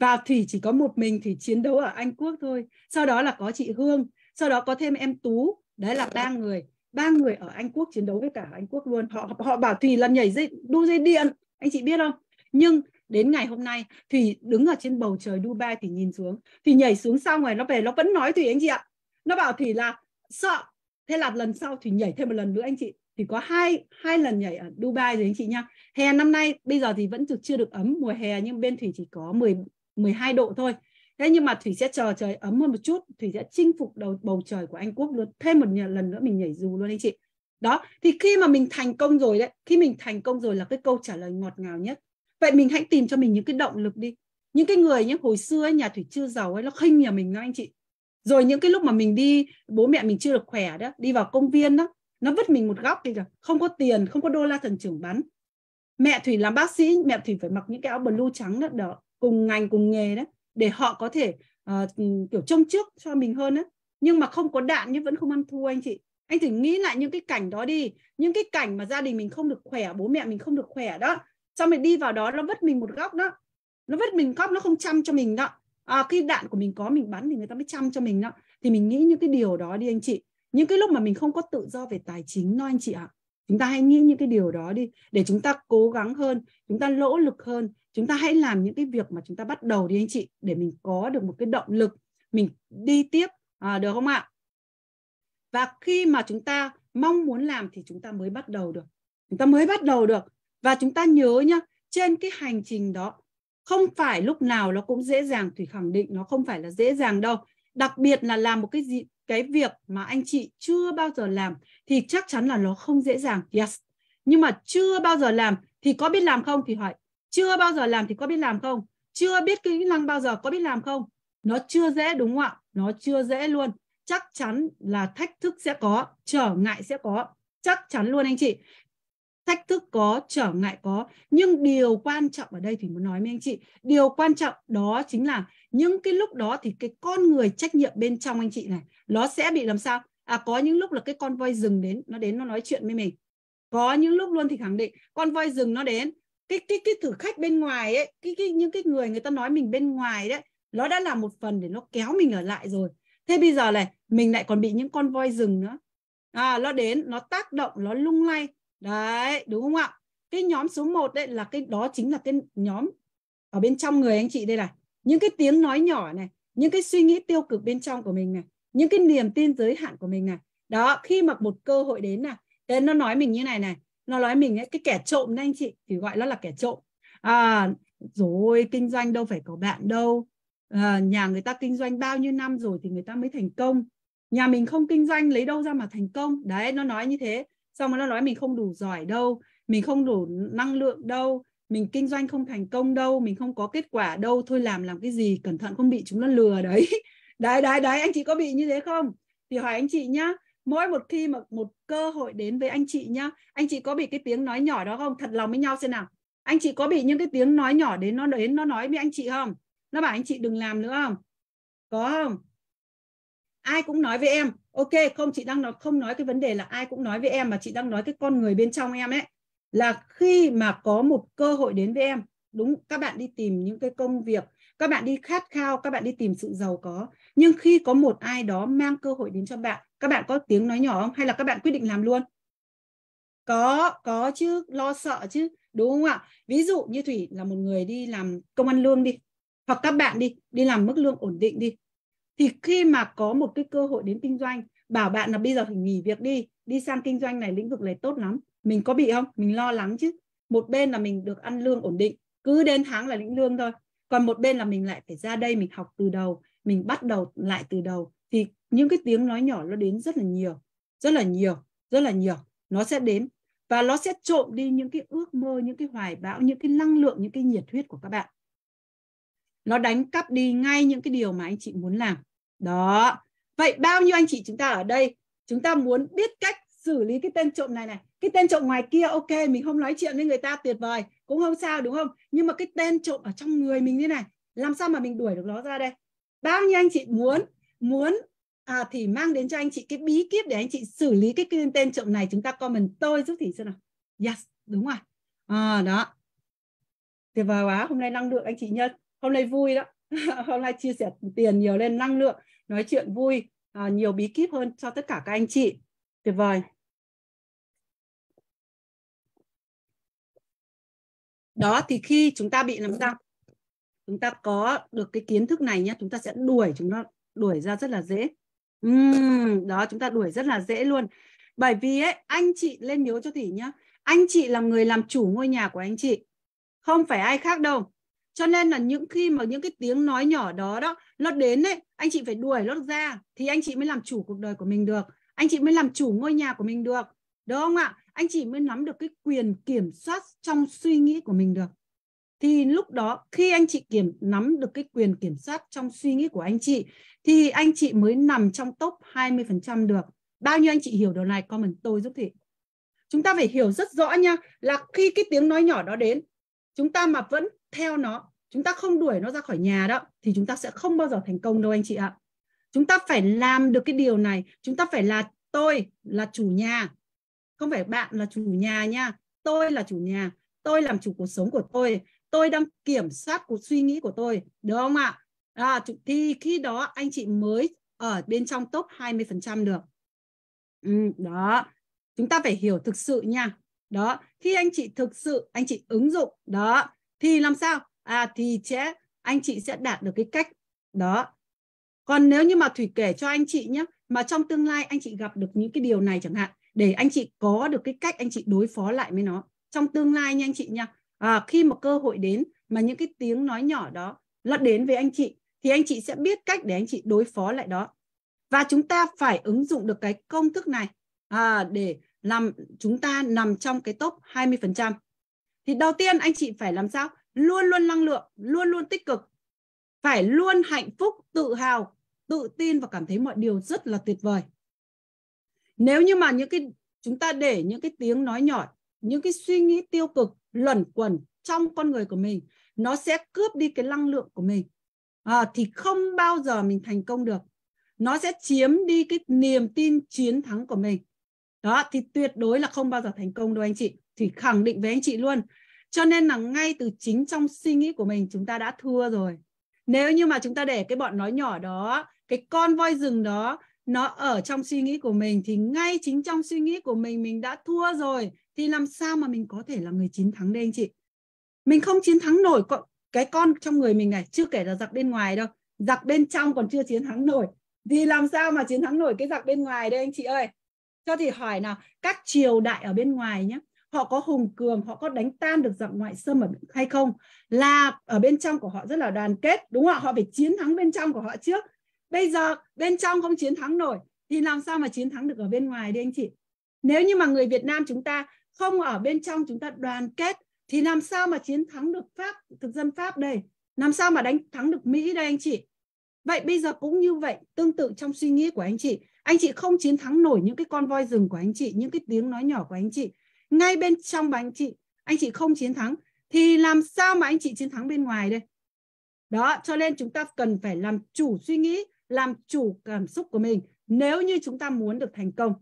và thủy chỉ có một mình thì chiến đấu ở anh quốc thôi sau đó là có chị hương sau đó có thêm em tú đấy là ba người ba người ở Anh Quốc chiến đấu với cả Anh Quốc luôn họ họ bảo Thùy là nhảy dây đu dây điện anh chị biết không nhưng đến ngày hôm nay Thùy đứng ở trên bầu trời Dubai thì nhìn xuống thì nhảy xuống xong rồi nó về nó vẫn nói Thùy anh chị ạ nó bảo Thùy là sợ thế là lần sau Thùy nhảy thêm một lần nữa anh chị thì có hai hai lần nhảy ở Dubai rồi anh chị nha hè năm nay bây giờ thì vẫn chưa được ấm mùa hè nhưng bên Thùy chỉ có 10 12 độ thôi thế nhưng mà thủy sẽ chờ trời ấm hơn một chút thủy sẽ chinh phục đầu bầu trời của anh quốc luôn thêm một lần nữa mình nhảy dù luôn anh chị đó thì khi mà mình thành công rồi đấy khi mình thành công rồi là cái câu trả lời ngọt ngào nhất vậy mình hãy tìm cho mình những cái động lực đi những cái người những hồi xưa ấy, nhà thủy chưa giàu ấy nó khinh nhà mình đó anh chị rồi những cái lúc mà mình đi bố mẹ mình chưa được khỏe đó đi vào công viên đó nó vứt mình một góc đi rồi không có tiền không có đô la thần trưởng bắn mẹ thủy làm bác sĩ mẹ thủy phải mặc những cái áo blue trắng đó, đó cùng ngành cùng nghề đó để họ có thể uh, kiểu trông trước cho mình hơn á nhưng mà không có đạn nhưng vẫn không ăn thua anh chị anh thử nghĩ lại những cái cảnh đó đi những cái cảnh mà gia đình mình không được khỏe bố mẹ mình không được khỏe đó xong mình đi vào đó nó vứt mình một góc đó nó vứt mình góc nó không chăm cho mình đó à, khi đạn của mình có mình bắn thì người ta mới chăm cho mình đó thì mình nghĩ những cái điều đó đi anh chị những cái lúc mà mình không có tự do về tài chính đó anh chị ạ à. chúng ta hãy nghĩ những cái điều đó đi để chúng ta cố gắng hơn chúng ta lỗ lực hơn chúng ta hãy làm những cái việc mà chúng ta bắt đầu đi anh chị để mình có được một cái động lực mình đi tiếp à, được không ạ và khi mà chúng ta mong muốn làm thì chúng ta mới bắt đầu được chúng ta mới bắt đầu được và chúng ta nhớ nhá trên cái hành trình đó không phải lúc nào nó cũng dễ dàng thủy khẳng định nó không phải là dễ dàng đâu đặc biệt là làm một cái gì cái việc mà anh chị chưa bao giờ làm thì chắc chắn là nó không dễ dàng yes nhưng mà chưa bao giờ làm thì có biết làm không thì hỏi chưa bao giờ làm thì có biết làm không? Chưa biết kỹ năng bao giờ có biết làm không? Nó chưa dễ đúng không ạ? Nó chưa dễ luôn. Chắc chắn là thách thức sẽ có, trở ngại sẽ có. Chắc chắn luôn anh chị. Thách thức có, trở ngại có. Nhưng điều quan trọng ở đây thì muốn nói với anh chị. Điều quan trọng đó chính là những cái lúc đó thì cái con người trách nhiệm bên trong anh chị này nó sẽ bị làm sao? À có những lúc là cái con voi rừng đến, nó đến nó nói chuyện với mình. Có những lúc luôn thì khẳng định con voi rừng nó đến cái cái cái thử khách bên ngoài ấy cái cái những cái người người ta nói mình bên ngoài đấy nó đã là một phần để nó kéo mình ở lại rồi thế bây giờ này mình lại còn bị những con voi rừng nữa à, nó đến nó tác động nó lung lay đấy đúng không ạ cái nhóm số 1 đấy là cái đó chính là cái nhóm ở bên trong người anh chị đây này những cái tiếng nói nhỏ này những cái suy nghĩ tiêu cực bên trong của mình này những cái niềm tin giới hạn của mình này đó khi mà một cơ hội đến này đến nó nói mình như này này nó nói mình ấy, cái kẻ trộm đấy anh chị thì gọi nó là kẻ trộm à rồi kinh doanh đâu phải có bạn đâu à, nhà người ta kinh doanh bao nhiêu năm rồi thì người ta mới thành công nhà mình không kinh doanh lấy đâu ra mà thành công đấy nó nói như thế xong rồi nó nói mình không đủ giỏi đâu mình không đủ năng lượng đâu mình kinh doanh không thành công đâu mình không có kết quả đâu thôi làm làm cái gì cẩn thận không bị chúng nó lừa đấy đấy đấy đấy anh chị có bị như thế không thì hỏi anh chị nhá mỗi một khi mà một cơ hội đến với anh chị nhá anh chị có bị cái tiếng nói nhỏ đó không thật lòng với nhau xem nào anh chị có bị những cái tiếng nói nhỏ đến nó đến nó nói với anh chị không nó bảo anh chị đừng làm nữa không có không ai cũng nói với em ok không chị đang nói không nói cái vấn đề là ai cũng nói với em mà chị đang nói cái con người bên trong em ấy là khi mà có một cơ hội đến với em đúng các bạn đi tìm những cái công việc các bạn đi khát khao các bạn đi tìm sự giàu có nhưng khi có một ai đó mang cơ hội đến cho bạn các bạn có tiếng nói nhỏ không hay là các bạn quyết định làm luôn có có chứ lo sợ chứ đúng không ạ ví dụ như thủy là một người đi làm công ăn lương đi hoặc các bạn đi đi làm mức lương ổn định đi thì khi mà có một cái cơ hội đến kinh doanh bảo bạn là bây giờ phải nghỉ việc đi đi sang kinh doanh này lĩnh vực này tốt lắm mình có bị không mình lo lắng chứ một bên là mình được ăn lương ổn định cứ đến tháng là lĩnh lương thôi còn một bên là mình lại phải ra đây mình học từ đầu mình bắt đầu lại từ đầu thì những cái tiếng nói nhỏ nó đến rất là nhiều rất là nhiều rất là nhiều nó sẽ đến và nó sẽ trộm đi những cái ước mơ những cái hoài bão những cái năng lượng những cái nhiệt huyết của các bạn nó đánh cắp đi ngay những cái điều mà anh chị muốn làm đó vậy bao nhiêu anh chị chúng ta ở đây chúng ta muốn biết cách xử lý cái tên trộm này này cái tên trộm ngoài kia ok mình không nói chuyện với người ta tuyệt vời cũng không sao đúng không nhưng mà cái tên trộm ở trong người mình như này làm sao mà mình đuổi được nó ra đây bao nhiêu anh chị muốn muốn à, thì mang đến cho anh chị cái bí kíp để anh chị xử lý cái tên trộm này chúng ta comment tôi giúp thì xem nào yes đúng rồi à, đó tuyệt vời quá hôm nay năng lượng anh chị nhân hôm nay vui đó hôm nay chia sẻ tiền nhiều lên năng lượng nói chuyện vui à, nhiều bí kíp hơn cho tất cả các anh chị tuyệt vời đó thì khi chúng ta bị làm sao chúng ta có được cái kiến thức này nhé chúng ta sẽ đuổi chúng nó đuổi ra rất là dễ Uhm, đó chúng ta đuổi rất là dễ luôn. Bởi vì ấy, anh chị lên nhớ cho Thủy nhá. Anh chị là người làm chủ ngôi nhà của anh chị. Không phải ai khác đâu. Cho nên là những khi mà những cái tiếng nói nhỏ đó đó nó đến ấy, anh chị phải đuổi nó ra thì anh chị mới làm chủ cuộc đời của mình được. Anh chị mới làm chủ ngôi nhà của mình được. Đúng không ạ? Anh chị mới nắm được cái quyền kiểm soát trong suy nghĩ của mình được thì lúc đó khi anh chị kiểm nắm được cái quyền kiểm soát trong suy nghĩ của anh chị thì anh chị mới nằm trong top 20% được. Bao nhiêu anh chị hiểu điều này comment tôi giúp Thị. Chúng ta phải hiểu rất rõ nha là khi cái tiếng nói nhỏ đó đến chúng ta mà vẫn theo nó chúng ta không đuổi nó ra khỏi nhà đó thì chúng ta sẽ không bao giờ thành công đâu anh chị ạ. Chúng ta phải làm được cái điều này. Chúng ta phải là tôi là chủ nhà. Không phải bạn là chủ nhà nha. Tôi là chủ nhà tôi làm chủ cuộc sống của tôi tôi đang kiểm soát cuộc suy nghĩ của tôi đúng không ạ à, thì khi đó anh chị mới ở bên trong top 20% được ừ, đó chúng ta phải hiểu thực sự nha đó khi anh chị thực sự anh chị ứng dụng đó thì làm sao à thì sẽ anh chị sẽ đạt được cái cách đó còn nếu như mà thủy kể cho anh chị nhé mà trong tương lai anh chị gặp được những cái điều này chẳng hạn để anh chị có được cái cách anh chị đối phó lại với nó trong tương lai nha anh chị nha à, khi mà cơ hội đến mà những cái tiếng nói nhỏ đó nó đến với anh chị thì anh chị sẽ biết cách để anh chị đối phó lại đó và chúng ta phải ứng dụng được cái công thức này à, để làm chúng ta nằm trong cái top 20%. Thì đầu tiên anh chị phải làm sao? Luôn luôn năng lượng, luôn luôn tích cực. Phải luôn hạnh phúc, tự hào, tự tin và cảm thấy mọi điều rất là tuyệt vời. Nếu như mà những cái chúng ta để những cái tiếng nói nhỏ, những cái suy nghĩ tiêu cực luẩn quẩn trong con người của mình nó sẽ cướp đi cái năng lượng của mình à, thì không bao giờ mình thành công được nó sẽ chiếm đi cái niềm tin chiến thắng của mình đó thì tuyệt đối là không bao giờ thành công đâu anh chị thì khẳng định với anh chị luôn cho nên là ngay từ chính trong suy nghĩ của mình chúng ta đã thua rồi nếu như mà chúng ta để cái bọn nói nhỏ đó cái con voi rừng đó nó ở trong suy nghĩ của mình thì ngay chính trong suy nghĩ của mình mình đã thua rồi thì làm sao mà mình có thể là người chiến thắng đây anh chị mình không chiến thắng nổi cái con trong người mình này chưa kể là giặc bên ngoài đâu giặc bên trong còn chưa chiến thắng nổi thì làm sao mà chiến thắng nổi cái giặc bên ngoài đây anh chị ơi cho thì hỏi nào các triều đại ở bên ngoài nhé họ có hùng cường họ có đánh tan được giặc ngoại xâm ở hay không là ở bên trong của họ rất là đoàn kết đúng không họ phải chiến thắng bên trong của họ trước bây giờ bên trong không chiến thắng nổi thì làm sao mà chiến thắng được ở bên ngoài đi anh chị nếu như mà người Việt Nam chúng ta không ở bên trong chúng ta đoàn kết thì làm sao mà chiến thắng được Pháp, thực dân Pháp đây? Làm sao mà đánh thắng được Mỹ đây anh chị? Vậy bây giờ cũng như vậy, tương tự trong suy nghĩ của anh chị, anh chị không chiến thắng nổi những cái con voi rừng của anh chị, những cái tiếng nói nhỏ của anh chị. Ngay bên trong mà anh chị, anh chị không chiến thắng, thì làm sao mà anh chị chiến thắng bên ngoài đây? Đó, cho nên chúng ta cần phải làm chủ suy nghĩ, làm chủ cảm xúc của mình nếu như chúng ta muốn được thành công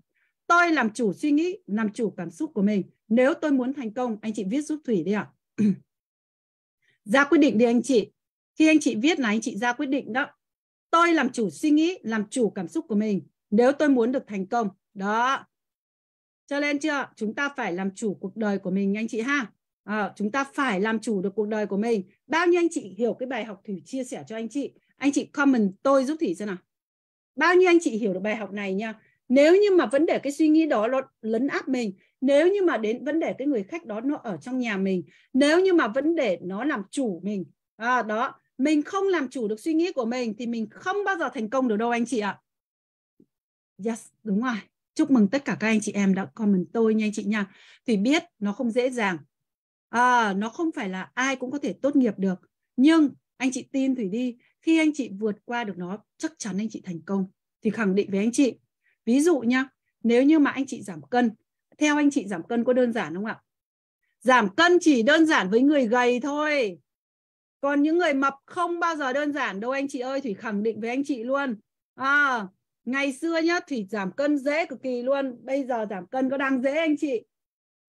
tôi làm chủ suy nghĩ làm chủ cảm xúc của mình nếu tôi muốn thành công anh chị viết giúp thủy đi ạ à? ra quyết định đi anh chị khi anh chị viết là anh chị ra quyết định đó tôi làm chủ suy nghĩ làm chủ cảm xúc của mình nếu tôi muốn được thành công đó cho nên chưa chúng ta phải làm chủ cuộc đời của mình anh chị ha à, chúng ta phải làm chủ được cuộc đời của mình bao nhiêu anh chị hiểu cái bài học thủy chia sẻ cho anh chị anh chị comment tôi giúp thủy xem nào bao nhiêu anh chị hiểu được bài học này nha nếu như mà vấn đề cái suy nghĩ đó nó lấn áp mình nếu như mà đến vấn đề cái người khách đó nó ở trong nhà mình nếu như mà vấn đề nó làm chủ mình à, đó mình không làm chủ được suy nghĩ của mình thì mình không bao giờ thành công được đâu anh chị ạ yes đúng rồi chúc mừng tất cả các anh chị em đã comment tôi nha anh chị nha thì biết nó không dễ dàng à, nó không phải là ai cũng có thể tốt nghiệp được nhưng anh chị tin thủy đi khi anh chị vượt qua được nó chắc chắn anh chị thành công thì khẳng định với anh chị ví dụ nhá nếu như mà anh chị giảm cân theo anh chị giảm cân có đơn giản không ạ giảm cân chỉ đơn giản với người gầy thôi còn những người mập không bao giờ đơn giản đâu anh chị ơi thủy khẳng định với anh chị luôn à, ngày xưa nhá thủy giảm cân dễ cực kỳ luôn bây giờ giảm cân có đang dễ anh chị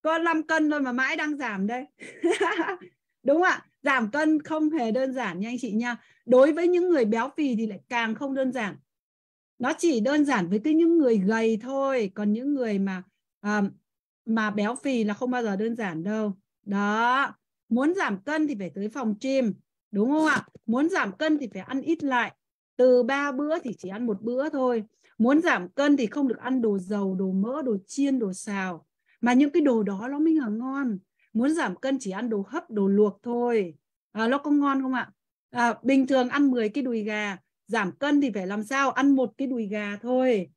có 5 cân thôi mà mãi đang giảm đây đúng không ạ giảm cân không hề đơn giản nha anh chị nha đối với những người béo phì thì lại càng không đơn giản nó chỉ đơn giản với cái những người gầy thôi còn những người mà à, mà béo phì là không bao giờ đơn giản đâu đó muốn giảm cân thì phải tới phòng gym đúng không ạ muốn giảm cân thì phải ăn ít lại từ ba bữa thì chỉ ăn một bữa thôi muốn giảm cân thì không được ăn đồ dầu đồ mỡ đồ chiên đồ xào mà những cái đồ đó nó mới là ngon muốn giảm cân chỉ ăn đồ hấp đồ luộc thôi à, nó có ngon không ạ à, bình thường ăn 10 cái đùi gà giảm cân thì phải làm sao ăn một cái đùi gà thôi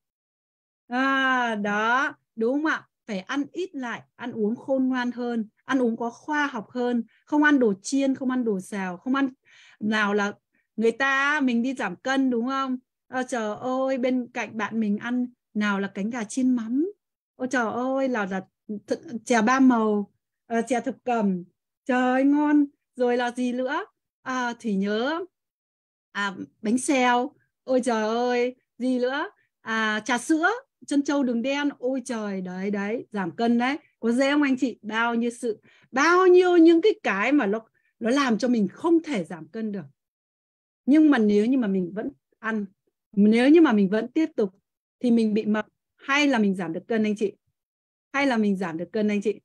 à, đó đúng không ạ phải ăn ít lại ăn uống khôn ngoan hơn ăn uống có khoa học hơn không ăn đồ chiên không ăn đồ xào không ăn nào là người ta mình đi giảm cân đúng không à, trời ơi bên cạnh bạn mình ăn nào là cánh gà chiên mắm ôi trời ơi là là th- chè ba màu à, chè thập cẩm trời ơi, ngon rồi là gì nữa à, thì nhớ à, bánh xèo ôi trời ơi gì nữa à, trà sữa chân trâu đường đen ôi trời đấy đấy giảm cân đấy có dễ không anh chị bao nhiêu sự bao nhiêu những cái cái mà nó nó làm cho mình không thể giảm cân được nhưng mà nếu như mà mình vẫn ăn nếu như mà mình vẫn tiếp tục thì mình bị mập hay là mình giảm được cân anh chị hay là mình giảm được cân anh chị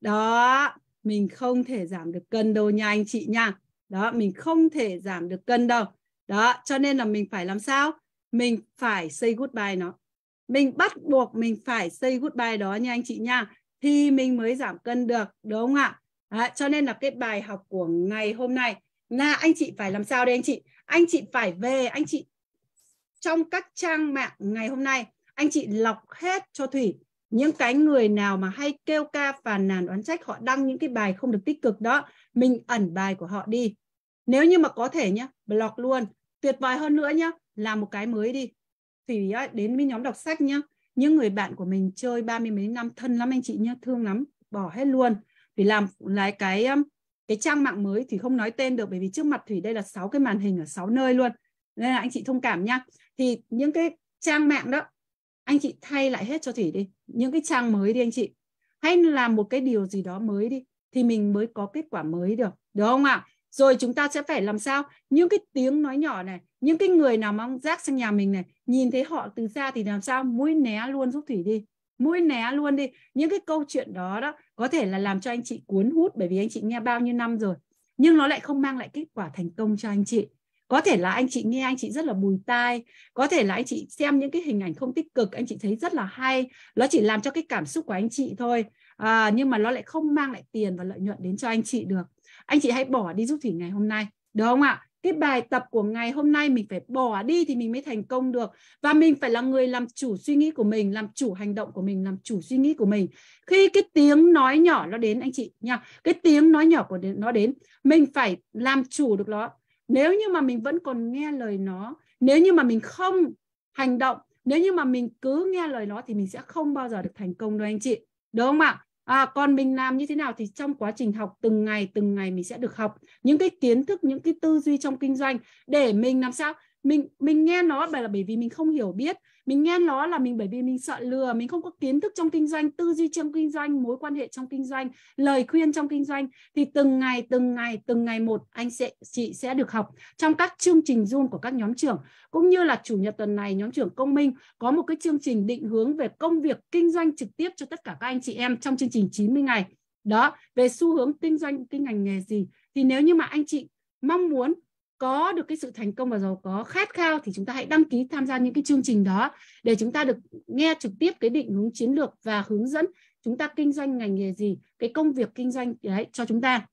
đó mình không thể giảm được cân đâu nha anh chị nha đó mình không thể giảm được cân đâu đó cho nên là mình phải làm sao mình phải say goodbye nó mình bắt buộc mình phải say goodbye đó nha anh chị nha thì mình mới giảm cân được đúng không ạ à, cho nên là cái bài học của ngày hôm nay là anh chị phải làm sao đây anh chị anh chị phải về anh chị trong các trang mạng ngày hôm nay anh chị lọc hết cho thủy những cái người nào mà hay kêu ca phàn nàn oán trách họ đăng những cái bài không được tích cực đó mình ẩn bài của họ đi nếu như mà có thể nhá block luôn tuyệt vời hơn nữa nhá làm một cái mới đi thì đến với nhóm đọc sách nhá những người bạn của mình chơi ba mươi mấy năm thân lắm anh chị nhá thương lắm bỏ hết luôn vì làm lại cái cái trang mạng mới thì không nói tên được bởi vì trước mặt thủy đây là sáu cái màn hình ở sáu nơi luôn nên là anh chị thông cảm nhá thì những cái trang mạng đó anh chị thay lại hết cho thủy đi những cái trang mới đi anh chị hãy làm một cái điều gì đó mới đi thì mình mới có kết quả mới được được không ạ rồi chúng ta sẽ phải làm sao những cái tiếng nói nhỏ này những cái người nào mang rác sang nhà mình này nhìn thấy họ từ xa thì làm sao mũi né luôn giúp thủy đi mũi né luôn đi những cái câu chuyện đó đó có thể là làm cho anh chị cuốn hút bởi vì anh chị nghe bao nhiêu năm rồi nhưng nó lại không mang lại kết quả thành công cho anh chị có thể là anh chị nghe anh chị rất là bùi tai có thể là anh chị xem những cái hình ảnh không tích cực anh chị thấy rất là hay nó chỉ làm cho cái cảm xúc của anh chị thôi à, nhưng mà nó lại không mang lại tiền và lợi nhuận đến cho anh chị được anh chị hãy bỏ đi giúp thủy ngày hôm nay được không ạ cái bài tập của ngày hôm nay mình phải bỏ đi thì mình mới thành công được và mình phải là người làm chủ suy nghĩ của mình làm chủ hành động của mình làm chủ suy nghĩ của mình khi cái tiếng nói nhỏ nó đến anh chị nha cái tiếng nói nhỏ của nó đến mình phải làm chủ được nó nếu như mà mình vẫn còn nghe lời nó nếu như mà mình không hành động nếu như mà mình cứ nghe lời nó thì mình sẽ không bao giờ được thành công đâu anh chị đúng không ạ à, còn mình làm như thế nào thì trong quá trình học từng ngày từng ngày mình sẽ được học những cái kiến thức những cái tư duy trong kinh doanh để mình làm sao mình mình nghe nó bởi là bởi vì mình không hiểu biết mình nghe nó là mình bởi vì mình sợ lừa mình không có kiến thức trong kinh doanh tư duy trong kinh doanh mối quan hệ trong kinh doanh lời khuyên trong kinh doanh thì từng ngày từng ngày từng ngày một anh sẽ chị sẽ được học trong các chương trình zoom của các nhóm trưởng cũng như là chủ nhật tuần này nhóm trưởng công minh có một cái chương trình định hướng về công việc kinh doanh trực tiếp cho tất cả các anh chị em trong chương trình 90 ngày đó về xu hướng kinh doanh kinh ngành nghề gì thì nếu như mà anh chị mong muốn có được cái sự thành công và giàu có khát khao thì chúng ta hãy đăng ký tham gia những cái chương trình đó để chúng ta được nghe trực tiếp cái định hướng chiến lược và hướng dẫn chúng ta kinh doanh ngành nghề gì cái công việc kinh doanh đấy cho chúng ta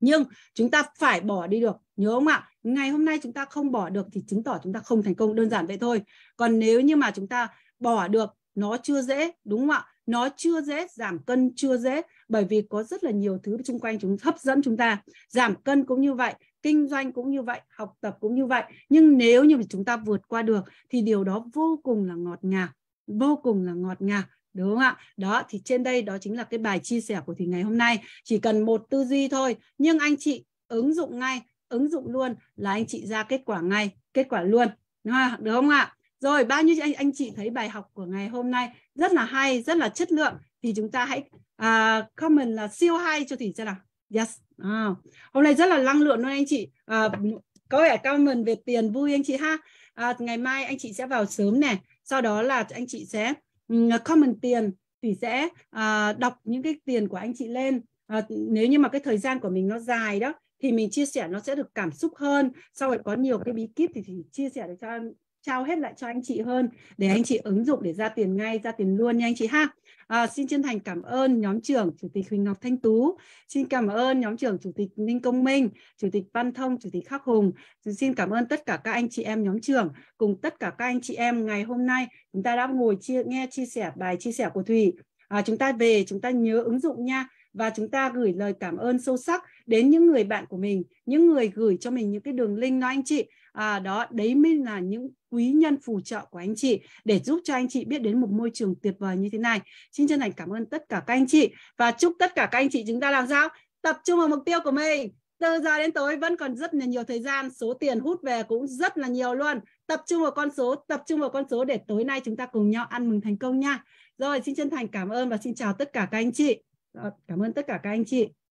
nhưng chúng ta phải bỏ đi được nhớ không ạ ngày hôm nay chúng ta không bỏ được thì chứng tỏ chúng ta không thành công đơn giản vậy thôi còn nếu như mà chúng ta bỏ được nó chưa dễ đúng không ạ nó chưa dễ giảm cân chưa dễ bởi vì có rất là nhiều thứ xung quanh chúng hấp dẫn chúng ta giảm cân cũng như vậy kinh doanh cũng như vậy học tập cũng như vậy nhưng nếu như chúng ta vượt qua được thì điều đó vô cùng là ngọt ngào vô cùng là ngọt ngào đúng không ạ đó thì trên đây đó chính là cái bài chia sẻ của thùy ngày hôm nay chỉ cần một tư duy thôi nhưng anh chị ứng dụng ngay ứng dụng luôn là anh chị ra kết quả ngay kết quả luôn đúng không, được không ạ rồi bao nhiêu anh anh chị thấy bài học của ngày hôm nay rất là hay rất là chất lượng thì chúng ta hãy uh, comment là siêu hay cho thủy xem nào Yes. À, hôm nay rất là năng lượng luôn anh chị. À, có vẻ cao mừng về tiền vui anh chị ha. À, ngày mai anh chị sẽ vào sớm nè, Sau đó là anh chị sẽ comment tiền thì sẽ à, đọc những cái tiền của anh chị lên. À, nếu như mà cái thời gian của mình nó dài đó thì mình chia sẻ nó sẽ được cảm xúc hơn. Sau rồi có nhiều cái bí kíp thì, thì chia sẻ để cho trao hết lại cho anh chị hơn để anh chị ứng dụng để ra tiền ngay ra tiền luôn nha anh chị ha à, xin chân thành cảm ơn nhóm trưởng chủ tịch Huỳnh Ngọc Thanh Tú xin cảm ơn nhóm trưởng chủ tịch Ninh Công Minh chủ tịch Văn Thông chủ tịch Khắc Hùng xin cảm ơn tất cả các anh chị em nhóm trưởng cùng tất cả các anh chị em ngày hôm nay chúng ta đã ngồi chia nghe chia sẻ bài chia sẻ của Thùy à, chúng ta về chúng ta nhớ ứng dụng nha và chúng ta gửi lời cảm ơn sâu sắc đến những người bạn của mình, những người gửi cho mình những cái đường link đó anh chị à, đó đấy mới là những quý nhân phù trợ của anh chị để giúp cho anh chị biết đến một môi trường tuyệt vời như thế này xin chân thành cảm ơn tất cả các anh chị và chúc tất cả các anh chị chúng ta làm sao tập trung vào mục tiêu của mình từ giờ đến tối vẫn còn rất là nhiều thời gian số tiền hút về cũng rất là nhiều luôn tập trung vào con số tập trung vào con số để tối nay chúng ta cùng nhau ăn mừng thành công nha rồi xin chân thành cảm ơn và xin chào tất cả các anh chị cảm ơn tất cả các anh chị